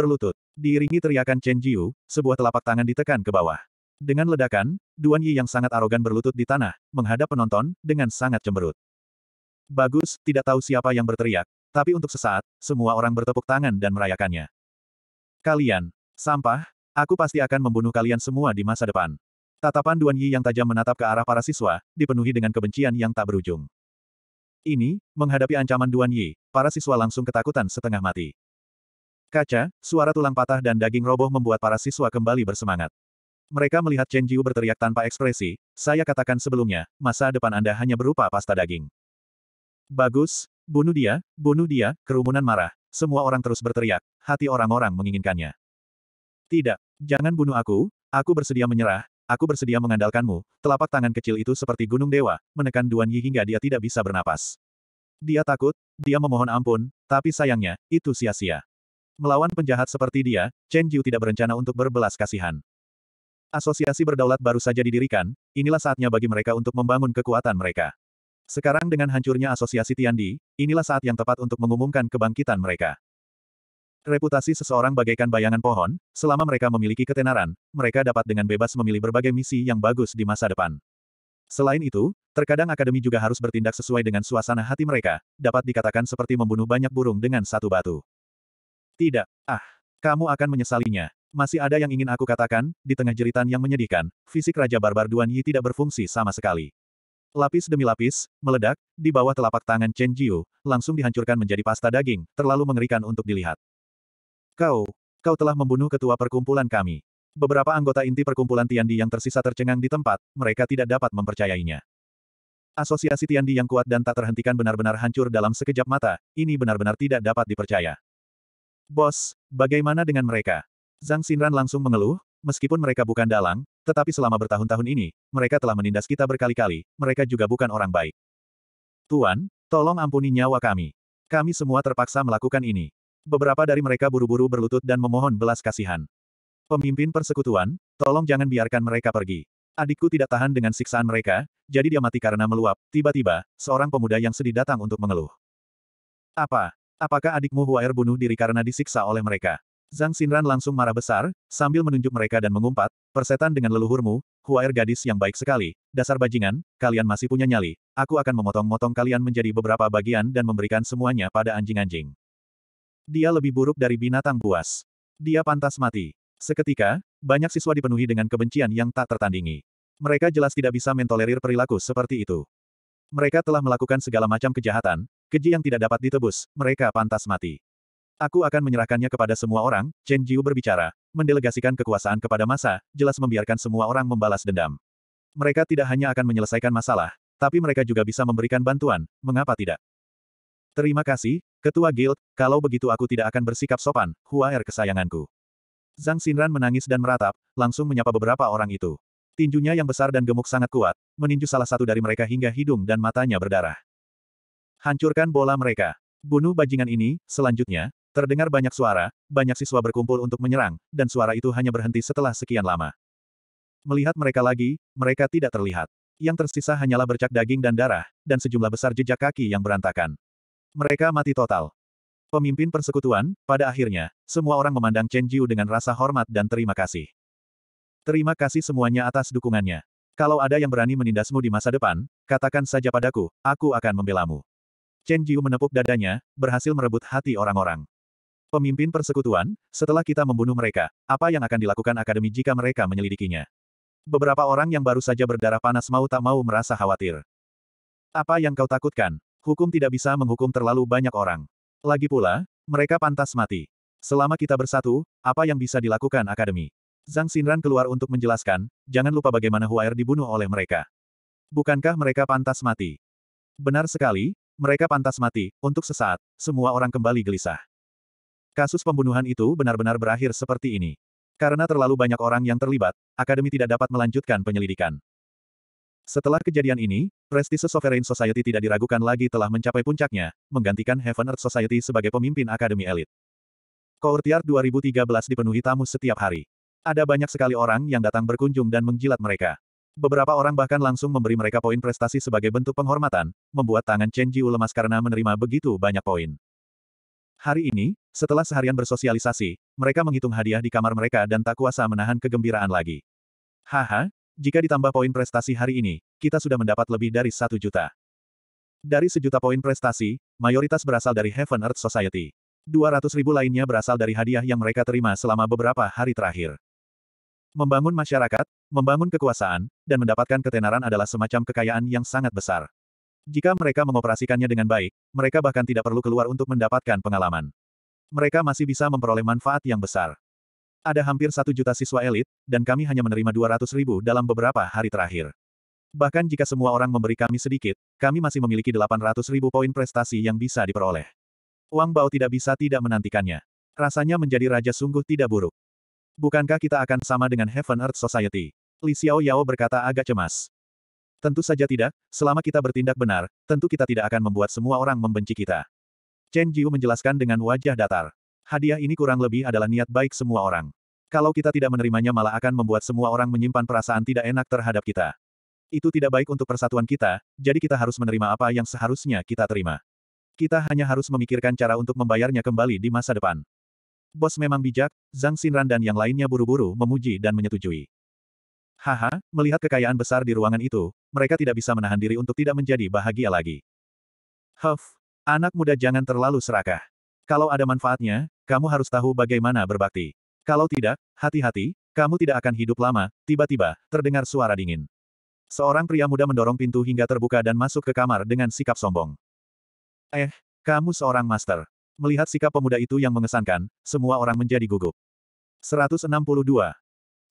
Berlutut. Diiringi teriakan Chen Jiu, sebuah telapak tangan ditekan ke bawah. Dengan ledakan, Duan Yi yang sangat arogan berlutut di tanah, menghadap penonton, dengan sangat cemberut. Bagus, tidak tahu siapa yang berteriak, tapi untuk sesaat, semua orang bertepuk tangan dan merayakannya. Kalian, sampah, aku pasti akan membunuh kalian semua di masa depan. Tatapan Duan Yi yang tajam menatap ke arah para siswa, dipenuhi dengan kebencian yang tak berujung. Ini, menghadapi ancaman Duan Yi, para siswa langsung ketakutan setengah mati. Kaca, suara tulang patah dan daging roboh membuat para siswa kembali bersemangat. Mereka melihat Chen Jiu berteriak tanpa ekspresi, saya katakan sebelumnya, masa depan Anda hanya berupa pasta daging. Bagus, bunuh dia, bunuh dia, kerumunan marah, semua orang terus berteriak, hati orang-orang menginginkannya. Tidak, jangan bunuh aku, aku bersedia menyerah, aku bersedia mengandalkanmu, telapak tangan kecil itu seperti gunung dewa, menekan Duan Yi hingga dia tidak bisa bernapas. Dia takut, dia memohon ampun, tapi sayangnya, itu sia-sia. Melawan penjahat seperti dia, Chen Jiu tidak berencana untuk berbelas kasihan. Asosiasi berdaulat baru saja didirikan, inilah saatnya bagi mereka untuk membangun kekuatan mereka. Sekarang dengan hancurnya asosiasi Tiandi, inilah saat yang tepat untuk mengumumkan kebangkitan mereka. Reputasi seseorang bagaikan bayangan pohon, selama mereka memiliki ketenaran, mereka dapat dengan bebas memilih berbagai misi yang bagus di masa depan. Selain itu, terkadang akademi juga harus bertindak sesuai dengan suasana hati mereka, dapat dikatakan seperti membunuh banyak burung dengan satu batu. Tidak. Ah. Kamu akan menyesalinya. Masih ada yang ingin aku katakan, di tengah jeritan yang menyedihkan, fisik Raja Barbar Duan Yi tidak berfungsi sama sekali. Lapis demi lapis, meledak, di bawah telapak tangan Chen Jiu, langsung dihancurkan menjadi pasta daging, terlalu mengerikan untuk dilihat. Kau, kau telah membunuh ketua perkumpulan kami. Beberapa anggota inti perkumpulan Tiandi yang tersisa tercengang di tempat, mereka tidak dapat mempercayainya. Asosiasi Tiandi yang kuat dan tak terhentikan benar-benar hancur dalam sekejap mata, ini benar-benar tidak dapat dipercaya. Bos, bagaimana dengan mereka? Zhang Xinran langsung mengeluh, meskipun mereka bukan dalang, tetapi selama bertahun-tahun ini, mereka telah menindas kita berkali-kali, mereka juga bukan orang baik. Tuan, tolong ampuni nyawa kami. Kami semua terpaksa melakukan ini. Beberapa dari mereka buru-buru berlutut dan memohon belas kasihan. Pemimpin persekutuan, tolong jangan biarkan mereka pergi. Adikku tidak tahan dengan siksaan mereka, jadi dia mati karena meluap. Tiba-tiba, seorang pemuda yang sedih datang untuk mengeluh. Apa? Apakah adikmu Huair bunuh diri karena disiksa oleh mereka? Zhang Xinran langsung marah besar, sambil menunjuk mereka dan mengumpat, persetan dengan leluhurmu, Huair gadis yang baik sekali, dasar bajingan, kalian masih punya nyali, aku akan memotong-motong kalian menjadi beberapa bagian dan memberikan semuanya pada anjing-anjing. Dia lebih buruk dari binatang buas. Dia pantas mati. Seketika, banyak siswa dipenuhi dengan kebencian yang tak tertandingi. Mereka jelas tidak bisa mentolerir perilaku seperti itu. Mereka telah melakukan segala macam kejahatan, keji yang tidak dapat ditebus, mereka pantas mati. Aku akan menyerahkannya kepada semua orang, Chen Jiu berbicara, mendelegasikan kekuasaan kepada masa, jelas membiarkan semua orang membalas dendam. Mereka tidak hanya akan menyelesaikan masalah, tapi mereka juga bisa memberikan bantuan, mengapa tidak? Terima kasih, Ketua Guild, kalau begitu aku tidak akan bersikap sopan, Hua Er kesayanganku. Zhang Xinran menangis dan meratap, langsung menyapa beberapa orang itu. Tinjunya yang besar dan gemuk sangat kuat, meninju salah satu dari mereka hingga hidung dan matanya berdarah. Hancurkan bola mereka. Bunuh bajingan ini, selanjutnya, terdengar banyak suara, banyak siswa berkumpul untuk menyerang, dan suara itu hanya berhenti setelah sekian lama. Melihat mereka lagi, mereka tidak terlihat. Yang tersisa hanyalah bercak daging dan darah, dan sejumlah besar jejak kaki yang berantakan. Mereka mati total. Pemimpin persekutuan, pada akhirnya, semua orang memandang Chen Jiu dengan rasa hormat dan terima kasih. Terima kasih semuanya atas dukungannya. Kalau ada yang berani menindasmu di masa depan, katakan saja padaku, aku akan membelamu. Chen Jiu menepuk dadanya, berhasil merebut hati orang-orang. Pemimpin persekutuan, setelah kita membunuh mereka, apa yang akan dilakukan akademi jika mereka menyelidikinya? Beberapa orang yang baru saja berdarah panas mau tak mau merasa khawatir. Apa yang kau takutkan? Hukum tidak bisa menghukum terlalu banyak orang. Lagi pula, mereka pantas mati. Selama kita bersatu, apa yang bisa dilakukan akademi? Zhang Xinran keluar untuk menjelaskan, jangan lupa bagaimana Huair dibunuh oleh mereka. Bukankah mereka pantas mati? Benar sekali, mereka pantas mati, untuk sesaat, semua orang kembali gelisah. Kasus pembunuhan itu benar-benar berakhir seperti ini. Karena terlalu banyak orang yang terlibat, Akademi tidak dapat melanjutkan penyelidikan. Setelah kejadian ini, prestise Sovereign Society tidak diragukan lagi telah mencapai puncaknya, menggantikan Heaven Earth Society sebagai pemimpin Akademi Elit. Courtyard 2013 dipenuhi tamu setiap hari. Ada banyak sekali orang yang datang berkunjung dan menjilat mereka. Beberapa orang bahkan langsung memberi mereka poin prestasi sebagai bentuk penghormatan, membuat tangan Chen Jiu lemas karena menerima begitu banyak poin. Hari ini, setelah seharian bersosialisasi, mereka menghitung hadiah di kamar mereka dan tak kuasa menahan kegembiraan lagi. Haha, jika ditambah poin prestasi hari ini, kita sudah mendapat lebih dari satu juta. Dari sejuta poin prestasi, mayoritas berasal dari Heaven Earth Society. 200 ribu lainnya berasal dari hadiah yang mereka terima selama beberapa hari terakhir. Membangun masyarakat, membangun kekuasaan, dan mendapatkan ketenaran adalah semacam kekayaan yang sangat besar. Jika mereka mengoperasikannya dengan baik, mereka bahkan tidak perlu keluar untuk mendapatkan pengalaman. Mereka masih bisa memperoleh manfaat yang besar. Ada hampir satu juta siswa elit, dan kami hanya menerima 200 ribu dalam beberapa hari terakhir. Bahkan jika semua orang memberi kami sedikit, kami masih memiliki 800 ribu poin prestasi yang bisa diperoleh. Wang Bao tidak bisa tidak menantikannya. Rasanya menjadi raja sungguh tidak buruk. Bukankah kita akan sama dengan Heaven Earth Society? Li Xiao Yao berkata agak cemas. Tentu saja tidak, selama kita bertindak benar, tentu kita tidak akan membuat semua orang membenci kita. Chen Jiu menjelaskan dengan wajah datar. Hadiah ini kurang lebih adalah niat baik semua orang. Kalau kita tidak menerimanya malah akan membuat semua orang menyimpan perasaan tidak enak terhadap kita. Itu tidak baik untuk persatuan kita, jadi kita harus menerima apa yang seharusnya kita terima. Kita hanya harus memikirkan cara untuk membayarnya kembali di masa depan. Bos memang bijak, Zhang Xinran dan yang lainnya buru-buru memuji dan menyetujui. Haha, melihat kekayaan besar di ruangan itu, mereka tidak bisa menahan diri untuk tidak menjadi bahagia lagi. Huff, anak muda jangan terlalu serakah. Kalau ada manfaatnya, kamu harus tahu bagaimana berbakti. Kalau tidak, hati-hati, kamu tidak akan hidup lama, tiba-tiba, terdengar suara dingin. Seorang pria muda mendorong pintu hingga terbuka dan masuk ke kamar dengan sikap sombong. Eh, kamu seorang master. Melihat sikap pemuda itu yang mengesankan, semua orang menjadi gugup. 162.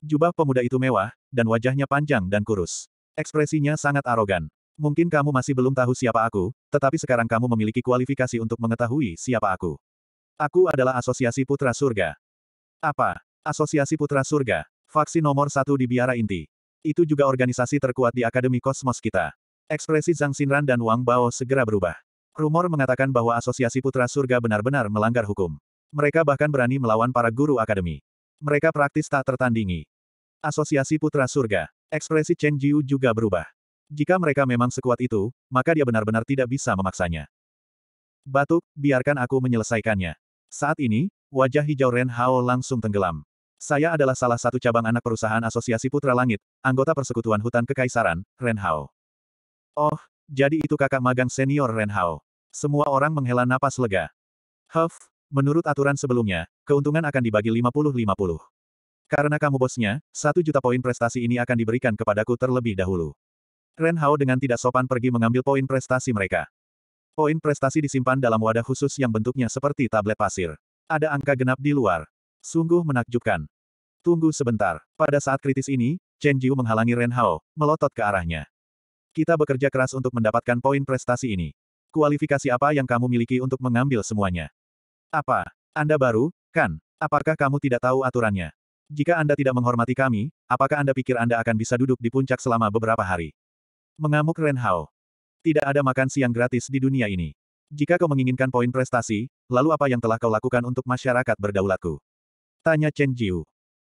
Jubah pemuda itu mewah, dan wajahnya panjang dan kurus. Ekspresinya sangat arogan. Mungkin kamu masih belum tahu siapa aku, tetapi sekarang kamu memiliki kualifikasi untuk mengetahui siapa aku. Aku adalah Asosiasi Putra Surga. Apa? Asosiasi Putra Surga. Faksi nomor satu di biara inti. Itu juga organisasi terkuat di Akademi Kosmos kita. Ekspresi Zhang Xinran dan Wang Bao segera berubah. Rumor mengatakan bahwa Asosiasi Putra Surga benar-benar melanggar hukum. Mereka bahkan berani melawan para guru akademi. Mereka praktis tak tertandingi. Asosiasi Putra Surga. Ekspresi Chen Jiu juga berubah. Jika mereka memang sekuat itu, maka dia benar-benar tidak bisa memaksanya. Batuk, biarkan aku menyelesaikannya. Saat ini, wajah hijau Ren Hao langsung tenggelam. Saya adalah salah satu cabang anak perusahaan Asosiasi Putra Langit, anggota Persekutuan Hutan Kekaisaran, Ren Hao. Oh, jadi itu kakak magang senior Ren Hao. Semua orang menghela napas lega. Huff, menurut aturan sebelumnya, keuntungan akan dibagi 50-50. Karena kamu bosnya, satu juta poin prestasi ini akan diberikan kepadaku terlebih dahulu. Ren Hao dengan tidak sopan pergi mengambil poin prestasi mereka. Poin prestasi disimpan dalam wadah khusus yang bentuknya seperti tablet pasir. Ada angka genap di luar. Sungguh menakjubkan. Tunggu sebentar. Pada saat kritis ini, Chen Jiu menghalangi Ren Hao, melotot ke arahnya. Kita bekerja keras untuk mendapatkan poin prestasi ini. Kualifikasi apa yang kamu miliki untuk mengambil semuanya? Apa? Anda baru, kan? Apakah kamu tidak tahu aturannya? Jika Anda tidak menghormati kami, apakah Anda pikir Anda akan bisa duduk di puncak selama beberapa hari? Mengamuk Ren Hao. Tidak ada makan siang gratis di dunia ini. Jika kau menginginkan poin prestasi, lalu apa yang telah kau lakukan untuk masyarakat berdaulatku? Tanya Chen Jiu.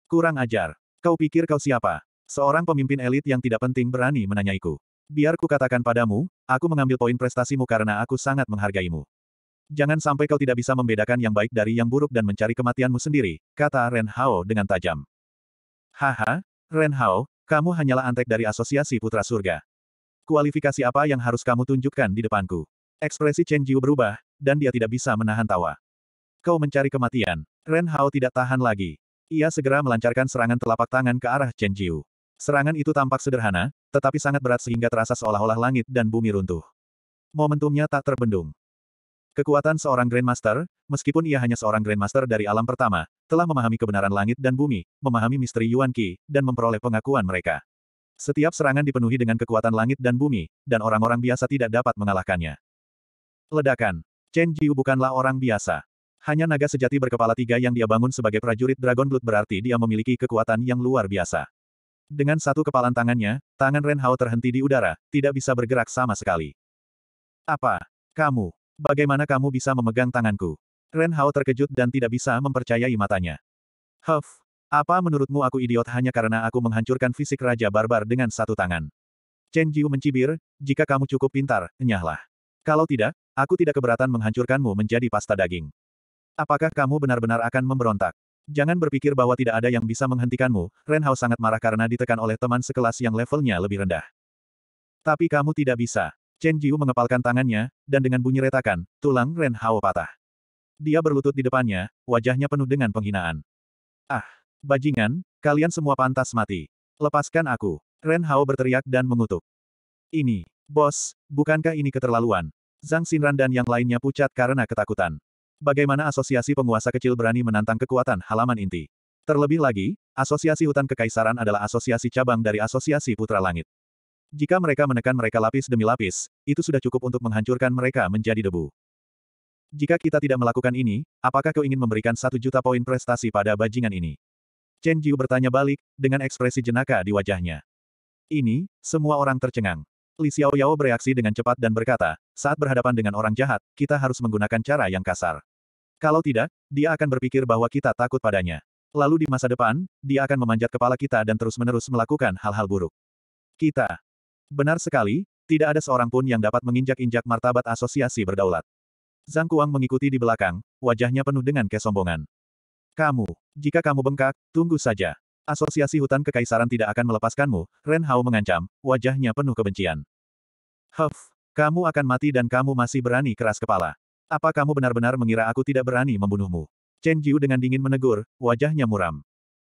Kurang ajar. Kau pikir kau siapa? Seorang pemimpin elit yang tidak penting berani menanyaiku. Biar ku katakan padamu, aku mengambil poin prestasimu karena aku sangat menghargaimu. Jangan sampai kau tidak bisa membedakan yang baik dari yang buruk dan mencari kematianmu sendiri, kata Ren Hao dengan tajam. Haha, Ren Hao, kamu hanyalah antek dari asosiasi Putra Surga. Kualifikasi apa yang harus kamu tunjukkan di depanku? Ekspresi Chen Jiu berubah, dan dia tidak bisa menahan tawa. Kau mencari kematian. Ren Hao tidak tahan lagi. Ia segera melancarkan serangan telapak tangan ke arah Chen Jiu. Serangan itu tampak sederhana, tetapi sangat berat sehingga terasa seolah-olah langit dan bumi runtuh. Momentumnya tak terbendung. Kekuatan seorang Grandmaster, meskipun ia hanya seorang Grandmaster dari alam pertama, telah memahami kebenaran langit dan bumi, memahami misteri Yuan Qi, dan memperoleh pengakuan mereka. Setiap serangan dipenuhi dengan kekuatan langit dan bumi, dan orang-orang biasa tidak dapat mengalahkannya. Ledakan. Chen Jiu bukanlah orang biasa. Hanya naga sejati berkepala tiga yang dia bangun sebagai prajurit Dragon Blood berarti dia memiliki kekuatan yang luar biasa. Dengan satu kepalan tangannya, tangan Ren Hao terhenti di udara, tidak bisa bergerak sama sekali. Apa? Kamu? Bagaimana kamu bisa memegang tanganku? Ren Hao terkejut dan tidak bisa mempercayai matanya. Huff! Apa menurutmu aku idiot hanya karena aku menghancurkan fisik Raja Barbar dengan satu tangan? Chen Jiu mencibir, jika kamu cukup pintar, enyahlah. Kalau tidak, aku tidak keberatan menghancurkanmu menjadi pasta daging. Apakah kamu benar-benar akan memberontak? Jangan berpikir bahwa tidak ada yang bisa menghentikanmu, Ren Hao sangat marah karena ditekan oleh teman sekelas yang levelnya lebih rendah. Tapi kamu tidak bisa. Chen Jiu mengepalkan tangannya, dan dengan bunyi retakan, tulang Ren Hao patah. Dia berlutut di depannya, wajahnya penuh dengan penghinaan. Ah, bajingan, kalian semua pantas mati. Lepaskan aku. Ren Hao berteriak dan mengutuk. Ini, bos, bukankah ini keterlaluan? Zhang Xinran dan yang lainnya pucat karena ketakutan bagaimana asosiasi penguasa kecil berani menantang kekuatan halaman inti. Terlebih lagi, asosiasi hutan kekaisaran adalah asosiasi cabang dari asosiasi putra langit. Jika mereka menekan mereka lapis demi lapis, itu sudah cukup untuk menghancurkan mereka menjadi debu. Jika kita tidak melakukan ini, apakah kau ingin memberikan satu juta poin prestasi pada bajingan ini? Chen Jiu bertanya balik, dengan ekspresi jenaka di wajahnya. Ini, semua orang tercengang. Li Xiaoyao bereaksi dengan cepat dan berkata, saat berhadapan dengan orang jahat, kita harus menggunakan cara yang kasar. Kalau tidak, dia akan berpikir bahwa kita takut padanya. Lalu di masa depan, dia akan memanjat kepala kita dan terus-menerus melakukan hal-hal buruk. Kita. Benar sekali, tidak ada seorang pun yang dapat menginjak-injak martabat asosiasi berdaulat. Zhang Kuang mengikuti di belakang, wajahnya penuh dengan kesombongan. Kamu, jika kamu bengkak, tunggu saja. Asosiasi hutan kekaisaran tidak akan melepaskanmu, Ren Hao mengancam, wajahnya penuh kebencian. Huff, kamu akan mati dan kamu masih berani keras kepala. Apa kamu benar-benar mengira aku tidak berani membunuhmu? Chen Jiu dengan dingin menegur, wajahnya muram.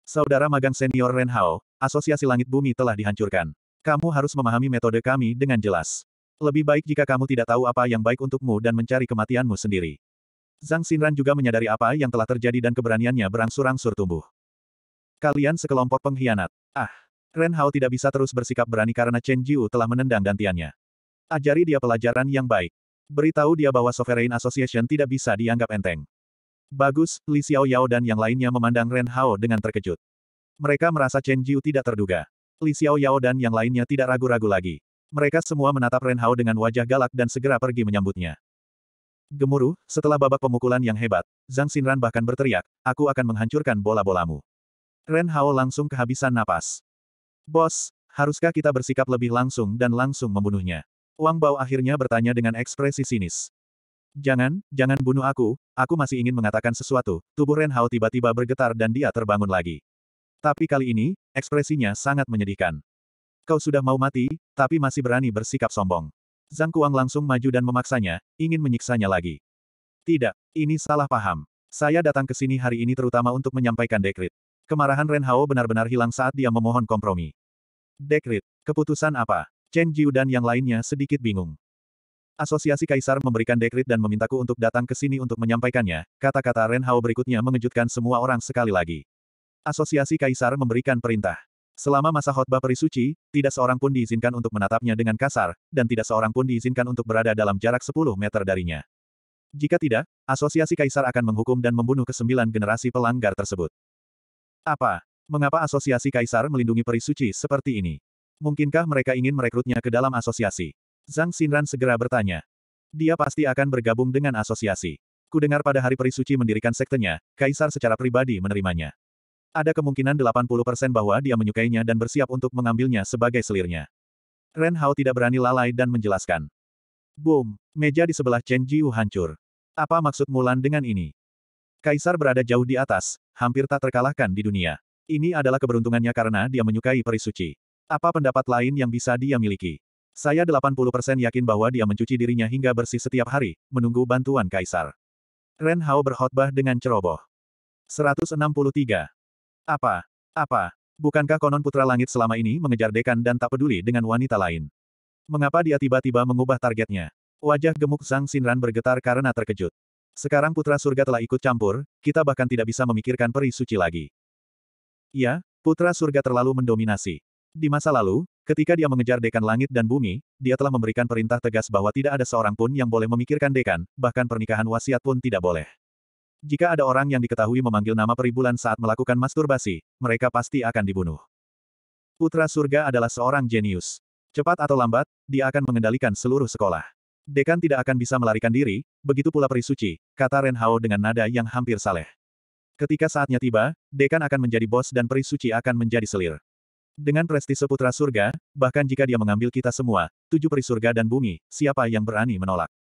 Saudara magang senior Ren Hao, asosiasi langit bumi telah dihancurkan. Kamu harus memahami metode kami dengan jelas. Lebih baik jika kamu tidak tahu apa yang baik untukmu dan mencari kematianmu sendiri. Zhang Xinran juga menyadari apa yang telah terjadi dan keberaniannya berangsur-angsur tumbuh. Kalian sekelompok pengkhianat. Ah! Ren Hao tidak bisa terus bersikap berani karena Chen Jiu telah menendang gantiannya. Ajari dia pelajaran yang baik. Beritahu dia bahwa Sovereign Association tidak bisa dianggap enteng. Bagus, Li Xiao Yao dan yang lainnya memandang Ren Hao dengan terkejut. Mereka merasa Chen Jiu tidak terduga. Li Xiao Yao dan yang lainnya tidak ragu-ragu lagi. Mereka semua menatap Ren Hao dengan wajah galak dan segera pergi menyambutnya. Gemuruh, setelah babak pemukulan yang hebat, Zhang Xinran bahkan berteriak, aku akan menghancurkan bola-bolamu. Ren Hao langsung kehabisan napas. Bos, haruskah kita bersikap lebih langsung dan langsung membunuhnya? Wang Bao akhirnya bertanya dengan ekspresi sinis. Jangan, jangan bunuh aku, aku masih ingin mengatakan sesuatu. Tubuh Ren Hao tiba-tiba bergetar dan dia terbangun lagi. Tapi kali ini, ekspresinya sangat menyedihkan. Kau sudah mau mati, tapi masih berani bersikap sombong. Zhang Kuang langsung maju dan memaksanya, ingin menyiksanya lagi. Tidak, ini salah paham. Saya datang ke sini hari ini terutama untuk menyampaikan dekrit. Kemarahan Ren Hao benar-benar hilang saat dia memohon kompromi. Dekrit, keputusan apa? Chen Jiu dan yang lainnya sedikit bingung. Asosiasi Kaisar memberikan dekrit dan memintaku untuk datang ke sini untuk menyampaikannya, kata-kata Ren Hao berikutnya mengejutkan semua orang sekali lagi. Asosiasi Kaisar memberikan perintah. Selama masa khotbah perisuci, tidak seorang pun diizinkan untuk menatapnya dengan kasar, dan tidak seorang pun diizinkan untuk berada dalam jarak 10 meter darinya. Jika tidak, Asosiasi Kaisar akan menghukum dan membunuh kesembilan generasi pelanggar tersebut. Apa? Mengapa Asosiasi Kaisar melindungi perisuci seperti ini? Mungkinkah mereka ingin merekrutnya ke dalam asosiasi? Zhang Xinran segera bertanya. Dia pasti akan bergabung dengan asosiasi. Kudengar pada hari perisuci mendirikan sektenya, Kaisar secara pribadi menerimanya. Ada kemungkinan 80% bahwa dia menyukainya dan bersiap untuk mengambilnya sebagai selirnya. Ren Hao tidak berani lalai dan menjelaskan. Boom! Meja di sebelah Chen Jiu hancur. Apa maksud Mulan dengan ini? Kaisar berada jauh di atas, hampir tak terkalahkan di dunia. Ini adalah keberuntungannya karena dia menyukai perisuci. Apa pendapat lain yang bisa dia miliki? Saya 80% yakin bahwa dia mencuci dirinya hingga bersih setiap hari, menunggu bantuan kaisar. Ren Hao berkhotbah dengan ceroboh. 163. Apa? Apa? Bukankah konon putra langit selama ini mengejar dekan dan tak peduli dengan wanita lain? Mengapa dia tiba-tiba mengubah targetnya? Wajah gemuk Zhang Xinran bergetar karena terkejut. Sekarang putra surga telah ikut campur, kita bahkan tidak bisa memikirkan peri suci lagi. Ya, putra surga terlalu mendominasi. Di masa lalu, ketika dia mengejar dekan langit dan bumi, dia telah memberikan perintah tegas bahwa tidak ada seorang pun yang boleh memikirkan dekan, bahkan pernikahan wasiat pun tidak boleh. Jika ada orang yang diketahui memanggil nama peribulan saat melakukan masturbasi, mereka pasti akan dibunuh. Putra surga adalah seorang jenius. Cepat atau lambat, dia akan mengendalikan seluruh sekolah. Dekan tidak akan bisa melarikan diri, begitu pula perisuci, kata Ren Hao dengan nada yang hampir saleh. Ketika saatnya tiba, Dekan akan menjadi bos dan perisuci akan menjadi selir. Dengan prestise putra surga, bahkan jika dia mengambil kita semua, tujuh peri surga dan bumi, siapa yang berani menolak?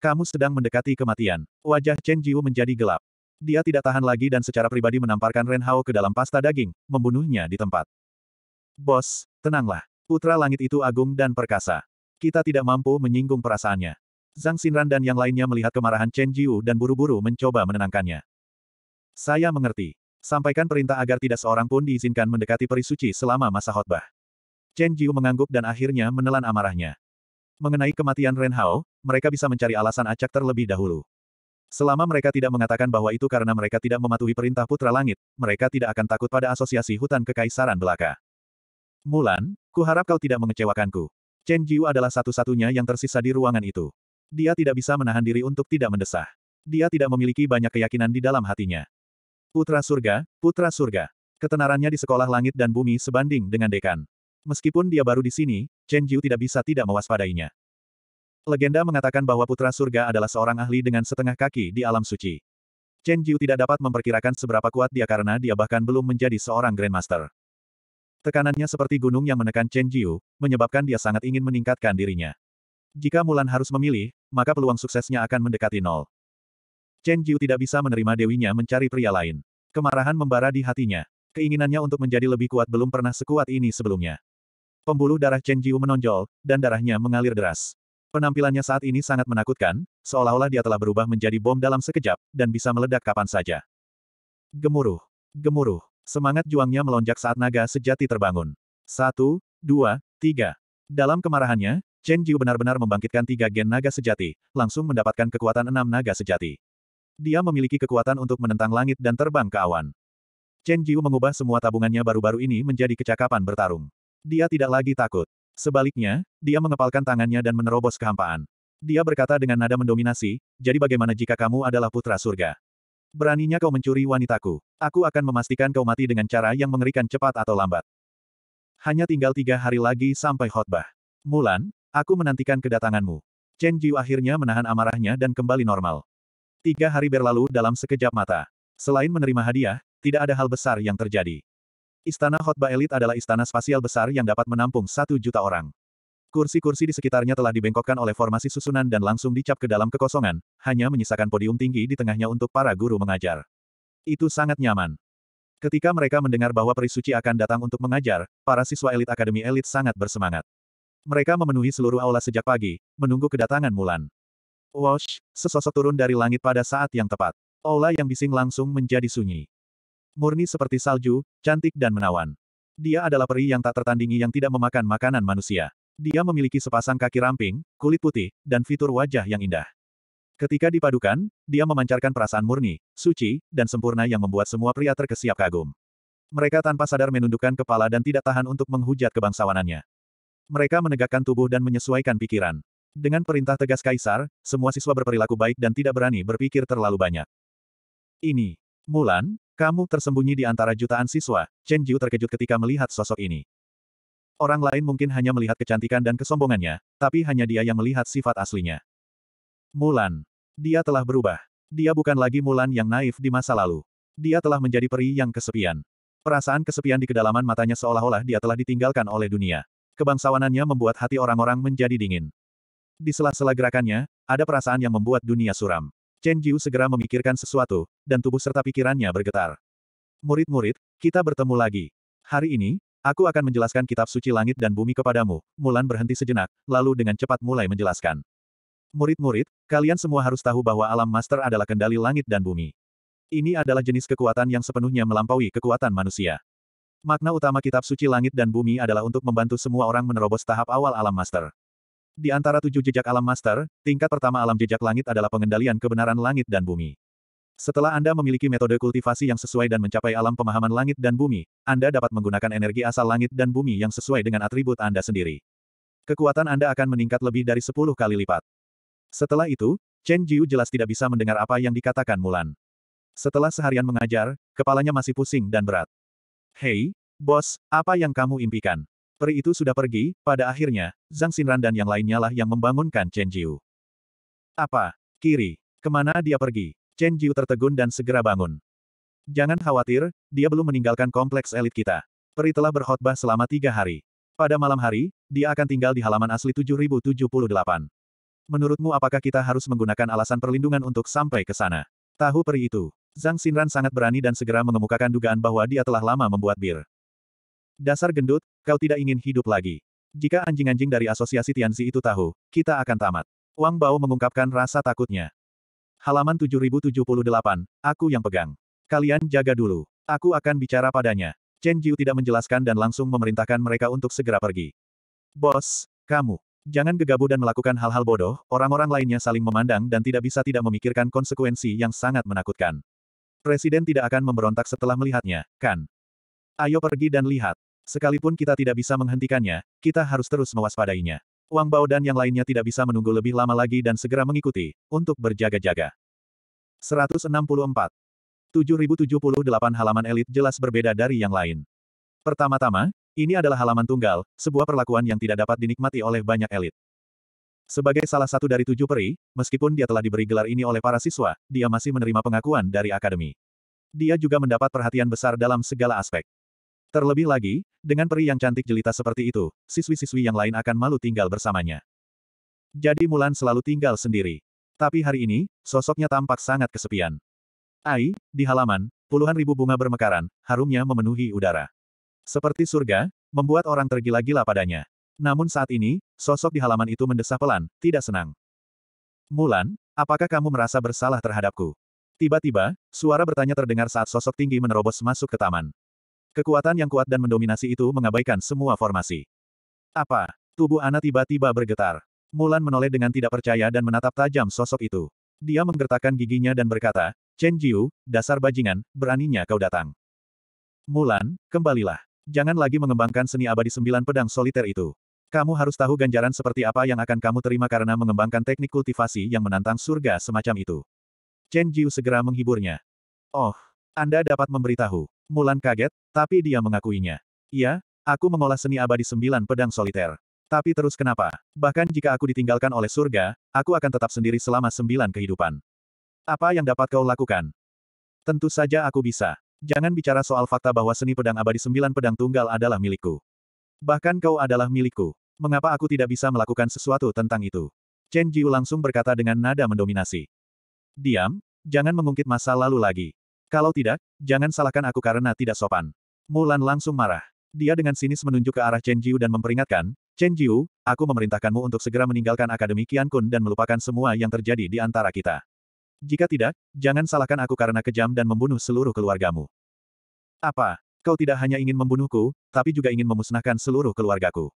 Kamu sedang mendekati kematian. Wajah Chen Jiu menjadi gelap. Dia tidak tahan lagi dan secara pribadi menamparkan Ren Hao ke dalam pasta daging, membunuhnya di tempat. Bos, tenanglah. Putra langit itu agung dan perkasa. Kita tidak mampu menyinggung perasaannya. Zhang Xinran dan yang lainnya melihat kemarahan Chen Jiu dan buru-buru mencoba menenangkannya. Saya mengerti. Sampaikan perintah agar tidak seorang pun diizinkan mendekati perisuci selama masa khotbah. Chen Jiu mengangguk dan akhirnya menelan amarahnya. Mengenai kematian Ren Hao, mereka bisa mencari alasan acak terlebih dahulu. Selama mereka tidak mengatakan bahwa itu karena mereka tidak mematuhi perintah Putra Langit, mereka tidak akan takut pada asosiasi hutan kekaisaran belaka. Mulan, kuharap kau tidak mengecewakanku. Chen Jiu adalah satu-satunya yang tersisa di ruangan itu. Dia tidak bisa menahan diri untuk tidak mendesah. Dia tidak memiliki banyak keyakinan di dalam hatinya. Putra surga, putra surga. Ketenarannya di sekolah langit dan bumi sebanding dengan dekan. Meskipun dia baru di sini, Chen Jiu tidak bisa tidak mewaspadainya. Legenda mengatakan bahwa putra surga adalah seorang ahli dengan setengah kaki di alam suci. Chen Jiu tidak dapat memperkirakan seberapa kuat dia karena dia bahkan belum menjadi seorang Grandmaster. Tekanannya seperti gunung yang menekan Chen Jiu, menyebabkan dia sangat ingin meningkatkan dirinya. Jika Mulan harus memilih, maka peluang suksesnya akan mendekati nol. Chen Jiu tidak bisa menerima dewinya mencari pria lain. Kemarahan membara di hatinya. Keinginannya untuk menjadi lebih kuat belum pernah sekuat ini sebelumnya. Pembuluh darah Chen Jiu menonjol, dan darahnya mengalir deras. Penampilannya saat ini sangat menakutkan, seolah-olah dia telah berubah menjadi bom dalam sekejap, dan bisa meledak kapan saja. Gemuruh. Gemuruh. Semangat juangnya melonjak saat naga sejati terbangun. Satu, dua, tiga. Dalam kemarahannya, Chen Jiu benar-benar membangkitkan tiga gen naga sejati, langsung mendapatkan kekuatan enam naga sejati. Dia memiliki kekuatan untuk menentang langit dan terbang ke awan. Chen Jiu mengubah semua tabungannya baru-baru ini menjadi kecakapan bertarung. Dia tidak lagi takut. Sebaliknya, dia mengepalkan tangannya dan menerobos kehampaan. Dia berkata dengan nada mendominasi, jadi bagaimana jika kamu adalah putra surga? Beraninya kau mencuri wanitaku. Aku akan memastikan kau mati dengan cara yang mengerikan cepat atau lambat. Hanya tinggal tiga hari lagi sampai khotbah. Mulan, aku menantikan kedatanganmu. Chen Jiu akhirnya menahan amarahnya dan kembali normal. Tiga hari berlalu dalam sekejap mata. Selain menerima hadiah, tidak ada hal besar yang terjadi. Istana khotbah elit adalah istana spasial besar yang dapat menampung satu juta orang. Kursi-kursi di sekitarnya telah dibengkokkan oleh formasi susunan dan langsung dicap ke dalam kekosongan, hanya menyisakan podium tinggi di tengahnya untuk para guru mengajar. Itu sangat nyaman. Ketika mereka mendengar bahwa Perisuci akan datang untuk mengajar, para siswa elit Akademi Elit sangat bersemangat. Mereka memenuhi seluruh aula sejak pagi, menunggu kedatangan Mulan. Wash, sesosok turun dari langit pada saat yang tepat. Aula yang bising langsung menjadi sunyi. Murni seperti salju, cantik dan menawan. Dia adalah peri yang tak tertandingi yang tidak memakan makanan manusia. Dia memiliki sepasang kaki ramping, kulit putih, dan fitur wajah yang indah. Ketika dipadukan, dia memancarkan perasaan murni, suci, dan sempurna yang membuat semua pria terkesiap kagum. Mereka tanpa sadar menundukkan kepala dan tidak tahan untuk menghujat kebangsawanannya. Mereka menegakkan tubuh dan menyesuaikan pikiran. Dengan perintah tegas Kaisar, semua siswa berperilaku baik dan tidak berani berpikir terlalu banyak. Ini, Mulan, kamu tersembunyi di antara jutaan siswa, Chen Jiu terkejut ketika melihat sosok ini. Orang lain mungkin hanya melihat kecantikan dan kesombongannya, tapi hanya dia yang melihat sifat aslinya. Mulan. Dia telah berubah. Dia bukan lagi Mulan yang naif di masa lalu. Dia telah menjadi peri yang kesepian. Perasaan kesepian di kedalaman matanya seolah-olah dia telah ditinggalkan oleh dunia. Kebangsawanannya membuat hati orang-orang menjadi dingin. Di sela-sela gerakannya, ada perasaan yang membuat dunia suram. Chen Jiu segera memikirkan sesuatu, dan tubuh serta pikirannya bergetar. Murid-murid, kita bertemu lagi. Hari ini, aku akan menjelaskan kitab suci langit dan bumi kepadamu. Mulan berhenti sejenak, lalu dengan cepat mulai menjelaskan. Murid-murid, kalian semua harus tahu bahwa alam master adalah kendali langit dan bumi. Ini adalah jenis kekuatan yang sepenuhnya melampaui kekuatan manusia. Makna utama kitab suci langit dan bumi adalah untuk membantu semua orang menerobos tahap awal alam master. Di antara tujuh jejak alam master, tingkat pertama alam jejak langit adalah pengendalian kebenaran langit dan bumi. Setelah Anda memiliki metode kultivasi yang sesuai dan mencapai alam pemahaman langit dan bumi, Anda dapat menggunakan energi asal langit dan bumi yang sesuai dengan atribut Anda sendiri. Kekuatan Anda akan meningkat lebih dari 10 kali lipat. Setelah itu, Chen Jiu jelas tidak bisa mendengar apa yang dikatakan Mulan. Setelah seharian mengajar, kepalanya masih pusing dan berat. Hei, bos, apa yang kamu impikan? Peri itu sudah pergi, pada akhirnya, Zhang Xinran dan yang lainnya lah yang membangunkan Chen Jiu. Apa? Kiri. Kemana dia pergi? Chen Jiu tertegun dan segera bangun. Jangan khawatir, dia belum meninggalkan kompleks elit kita. Peri telah berkhotbah selama tiga hari. Pada malam hari, dia akan tinggal di halaman asli 7078. Menurutmu apakah kita harus menggunakan alasan perlindungan untuk sampai ke sana? Tahu peri itu. Zhang Xinran sangat berani dan segera mengemukakan dugaan bahwa dia telah lama membuat bir. Dasar gendut, kau tidak ingin hidup lagi. Jika anjing-anjing dari asosiasi Tianzi itu tahu, kita akan tamat. Wang Bao mengungkapkan rasa takutnya. Halaman 7078, aku yang pegang. Kalian jaga dulu. Aku akan bicara padanya. Chen Jiu tidak menjelaskan dan langsung memerintahkan mereka untuk segera pergi. Bos, kamu. Jangan gegabah dan melakukan hal-hal bodoh, orang-orang lainnya saling memandang dan tidak bisa tidak memikirkan konsekuensi yang sangat menakutkan. Presiden tidak akan memberontak setelah melihatnya, kan? Ayo pergi dan lihat. Sekalipun kita tidak bisa menghentikannya, kita harus terus mewaspadainya. Wang Bao dan yang lainnya tidak bisa menunggu lebih lama lagi dan segera mengikuti, untuk berjaga-jaga. 164. 7078 halaman elit jelas berbeda dari yang lain. Pertama-tama, ini adalah halaman tunggal, sebuah perlakuan yang tidak dapat dinikmati oleh banyak elit. Sebagai salah satu dari tujuh peri, meskipun dia telah diberi gelar ini oleh para siswa, dia masih menerima pengakuan dari akademi. Dia juga mendapat perhatian besar dalam segala aspek. Terlebih lagi, dengan peri yang cantik jelita seperti itu, siswi-siswi yang lain akan malu tinggal bersamanya. Jadi Mulan selalu tinggal sendiri. Tapi hari ini, sosoknya tampak sangat kesepian. Ai, di halaman, puluhan ribu bunga bermekaran, harumnya memenuhi udara. Seperti surga, membuat orang tergila-gila padanya. Namun saat ini, sosok di halaman itu mendesah pelan, tidak senang. Mulan, apakah kamu merasa bersalah terhadapku? Tiba-tiba, suara bertanya terdengar saat sosok tinggi menerobos masuk ke taman. Kekuatan yang kuat dan mendominasi itu mengabaikan semua formasi. Apa? Tubuh Ana tiba-tiba bergetar. Mulan menoleh dengan tidak percaya dan menatap tajam sosok itu. Dia menggertakkan giginya dan berkata, Chen Jiu, dasar bajingan, beraninya kau datang. Mulan, kembalilah. Jangan lagi mengembangkan seni abadi sembilan pedang soliter itu. Kamu harus tahu ganjaran seperti apa yang akan kamu terima karena mengembangkan teknik kultivasi yang menantang surga semacam itu. Chen Jiu segera menghiburnya. Oh, Anda dapat memberitahu. Mulan kaget, tapi dia mengakuinya. Iya, aku mengolah seni abadi sembilan pedang soliter. Tapi terus kenapa? Bahkan jika aku ditinggalkan oleh surga, aku akan tetap sendiri selama sembilan kehidupan. Apa yang dapat kau lakukan? Tentu saja aku bisa. Jangan bicara soal fakta bahwa seni pedang abadi sembilan pedang tunggal adalah milikku. Bahkan kau adalah milikku. Mengapa aku tidak bisa melakukan sesuatu tentang itu? Chen Jiu langsung berkata dengan nada mendominasi. Diam, jangan mengungkit masa lalu lagi. Kalau tidak, jangan salahkan aku karena tidak sopan. Mulan langsung marah. Dia dengan sinis menunjuk ke arah Chen Jiu dan memperingatkan, Chen Jiu, aku memerintahkanmu untuk segera meninggalkan Akademi Qian Kun dan melupakan semua yang terjadi di antara kita. Jika tidak, jangan salahkan aku karena kejam dan membunuh seluruh keluargamu. Apa? Kau tidak hanya ingin membunuhku, tapi juga ingin memusnahkan seluruh keluargaku.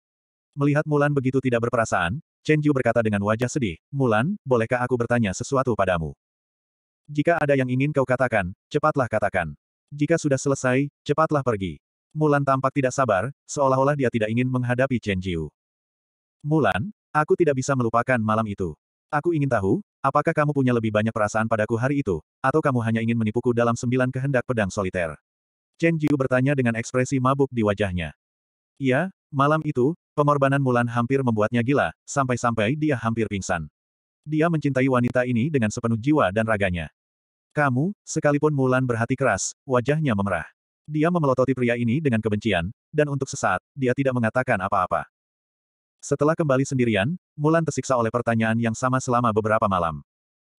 Melihat Mulan begitu tidak berperasaan, Chen Jiu berkata dengan wajah sedih, Mulan, bolehkah aku bertanya sesuatu padamu? Jika ada yang ingin kau katakan, cepatlah katakan. Jika sudah selesai, cepatlah pergi. Mulan tampak tidak sabar, seolah-olah dia tidak ingin menghadapi Chen Jiu. Mulan, aku tidak bisa melupakan malam itu. Aku ingin tahu, apakah kamu punya lebih banyak perasaan padaku hari itu, atau kamu hanya ingin menipuku dalam sembilan kehendak pedang soliter? Chen Jiu bertanya dengan ekspresi mabuk di wajahnya. Iya, malam itu, pengorbanan Mulan hampir membuatnya gila, sampai-sampai dia hampir pingsan. Dia mencintai wanita ini dengan sepenuh jiwa dan raganya. Kamu, sekalipun Mulan berhati keras, wajahnya memerah. Dia memelototi pria ini dengan kebencian, dan untuk sesaat, dia tidak mengatakan apa-apa. Setelah kembali sendirian, Mulan tersiksa oleh pertanyaan yang sama selama beberapa malam.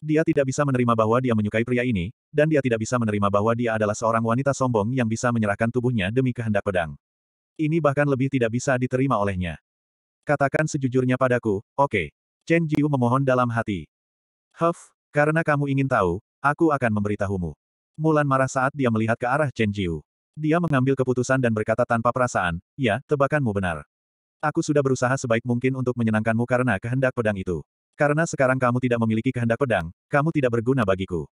Dia tidak bisa menerima bahwa dia menyukai pria ini, dan dia tidak bisa menerima bahwa dia adalah seorang wanita sombong yang bisa menyerahkan tubuhnya demi kehendak pedang. Ini bahkan lebih tidak bisa diterima olehnya. Katakan sejujurnya padaku, oke. Okay. Chen Jiu memohon dalam hati. Huff, karena kamu ingin tahu, Aku akan memberitahumu. Mulan marah saat dia melihat ke arah Chen Jiu. Dia mengambil keputusan dan berkata tanpa perasaan, ya, tebakanmu benar. Aku sudah berusaha sebaik mungkin untuk menyenangkanmu karena kehendak pedang itu. Karena sekarang kamu tidak memiliki kehendak pedang, kamu tidak berguna bagiku.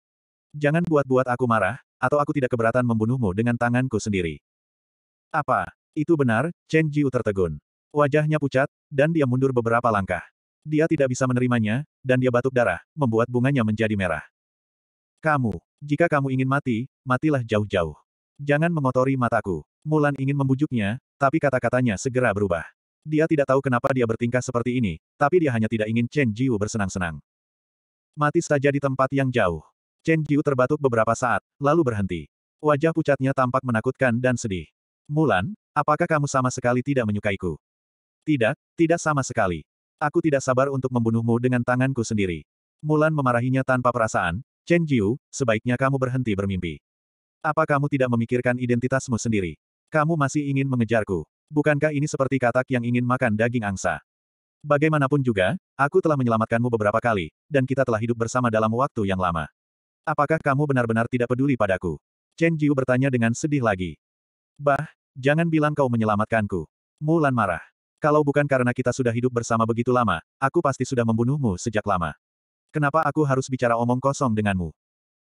Jangan buat-buat aku marah, atau aku tidak keberatan membunuhmu dengan tanganku sendiri. Apa? Itu benar, Chen Jiu tertegun. Wajahnya pucat, dan dia mundur beberapa langkah. Dia tidak bisa menerimanya, dan dia batuk darah, membuat bunganya menjadi merah. Kamu, jika kamu ingin mati, matilah jauh-jauh. Jangan mengotori mataku. Mulan ingin membujuknya, tapi kata-katanya segera berubah. Dia tidak tahu kenapa dia bertingkah seperti ini, tapi dia hanya tidak ingin Chen Jiu bersenang-senang. Mati saja di tempat yang jauh. Chen Jiu terbatuk beberapa saat, lalu berhenti. Wajah pucatnya tampak menakutkan dan sedih. Mulan, apakah kamu sama sekali tidak menyukaiku? Tidak, tidak sama sekali. Aku tidak sabar untuk membunuhmu dengan tanganku sendiri. Mulan memarahinya tanpa perasaan, Chen Jiu, sebaiknya kamu berhenti bermimpi. Apa kamu tidak memikirkan identitasmu sendiri? Kamu masih ingin mengejarku. Bukankah ini seperti katak yang ingin makan daging angsa? Bagaimanapun juga, aku telah menyelamatkanmu beberapa kali, dan kita telah hidup bersama dalam waktu yang lama. Apakah kamu benar-benar tidak peduli padaku? Chen Jiu bertanya dengan sedih lagi. Bah, jangan bilang kau menyelamatkanku. Mulan marah. Kalau bukan karena kita sudah hidup bersama begitu lama, aku pasti sudah membunuhmu sejak lama. Kenapa aku harus bicara omong kosong denganmu?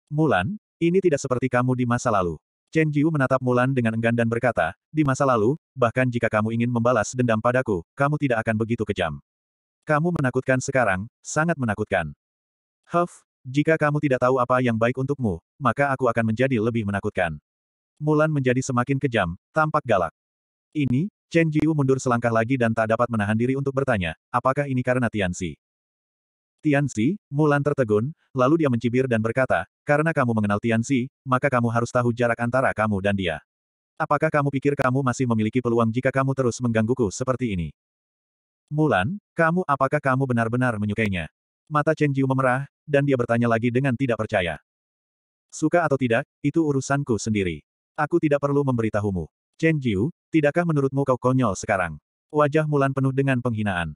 Mulan, ini tidak seperti kamu di masa lalu. Chen Jiu menatap Mulan dengan enggan dan berkata, di masa lalu, bahkan jika kamu ingin membalas dendam padaku, kamu tidak akan begitu kejam. Kamu menakutkan sekarang, sangat menakutkan. Huff, jika kamu tidak tahu apa yang baik untukmu, maka aku akan menjadi lebih menakutkan. Mulan menjadi semakin kejam, tampak galak. Ini, Chen Jiu mundur selangkah lagi dan tak dapat menahan diri untuk bertanya, apakah ini karena Tianxi? Tianxi, Mulan tertegun, lalu dia mencibir dan berkata, karena kamu mengenal Tianxi, maka kamu harus tahu jarak antara kamu dan dia. Apakah kamu pikir kamu masih memiliki peluang jika kamu terus menggangguku seperti ini? Mulan, kamu apakah kamu benar-benar menyukainya? Mata Chen Jiu memerah, dan dia bertanya lagi dengan tidak percaya. Suka atau tidak, itu urusanku sendiri. Aku tidak perlu memberitahumu. Chen Jiu, tidakkah menurutmu kau konyol sekarang? Wajah Mulan penuh dengan penghinaan.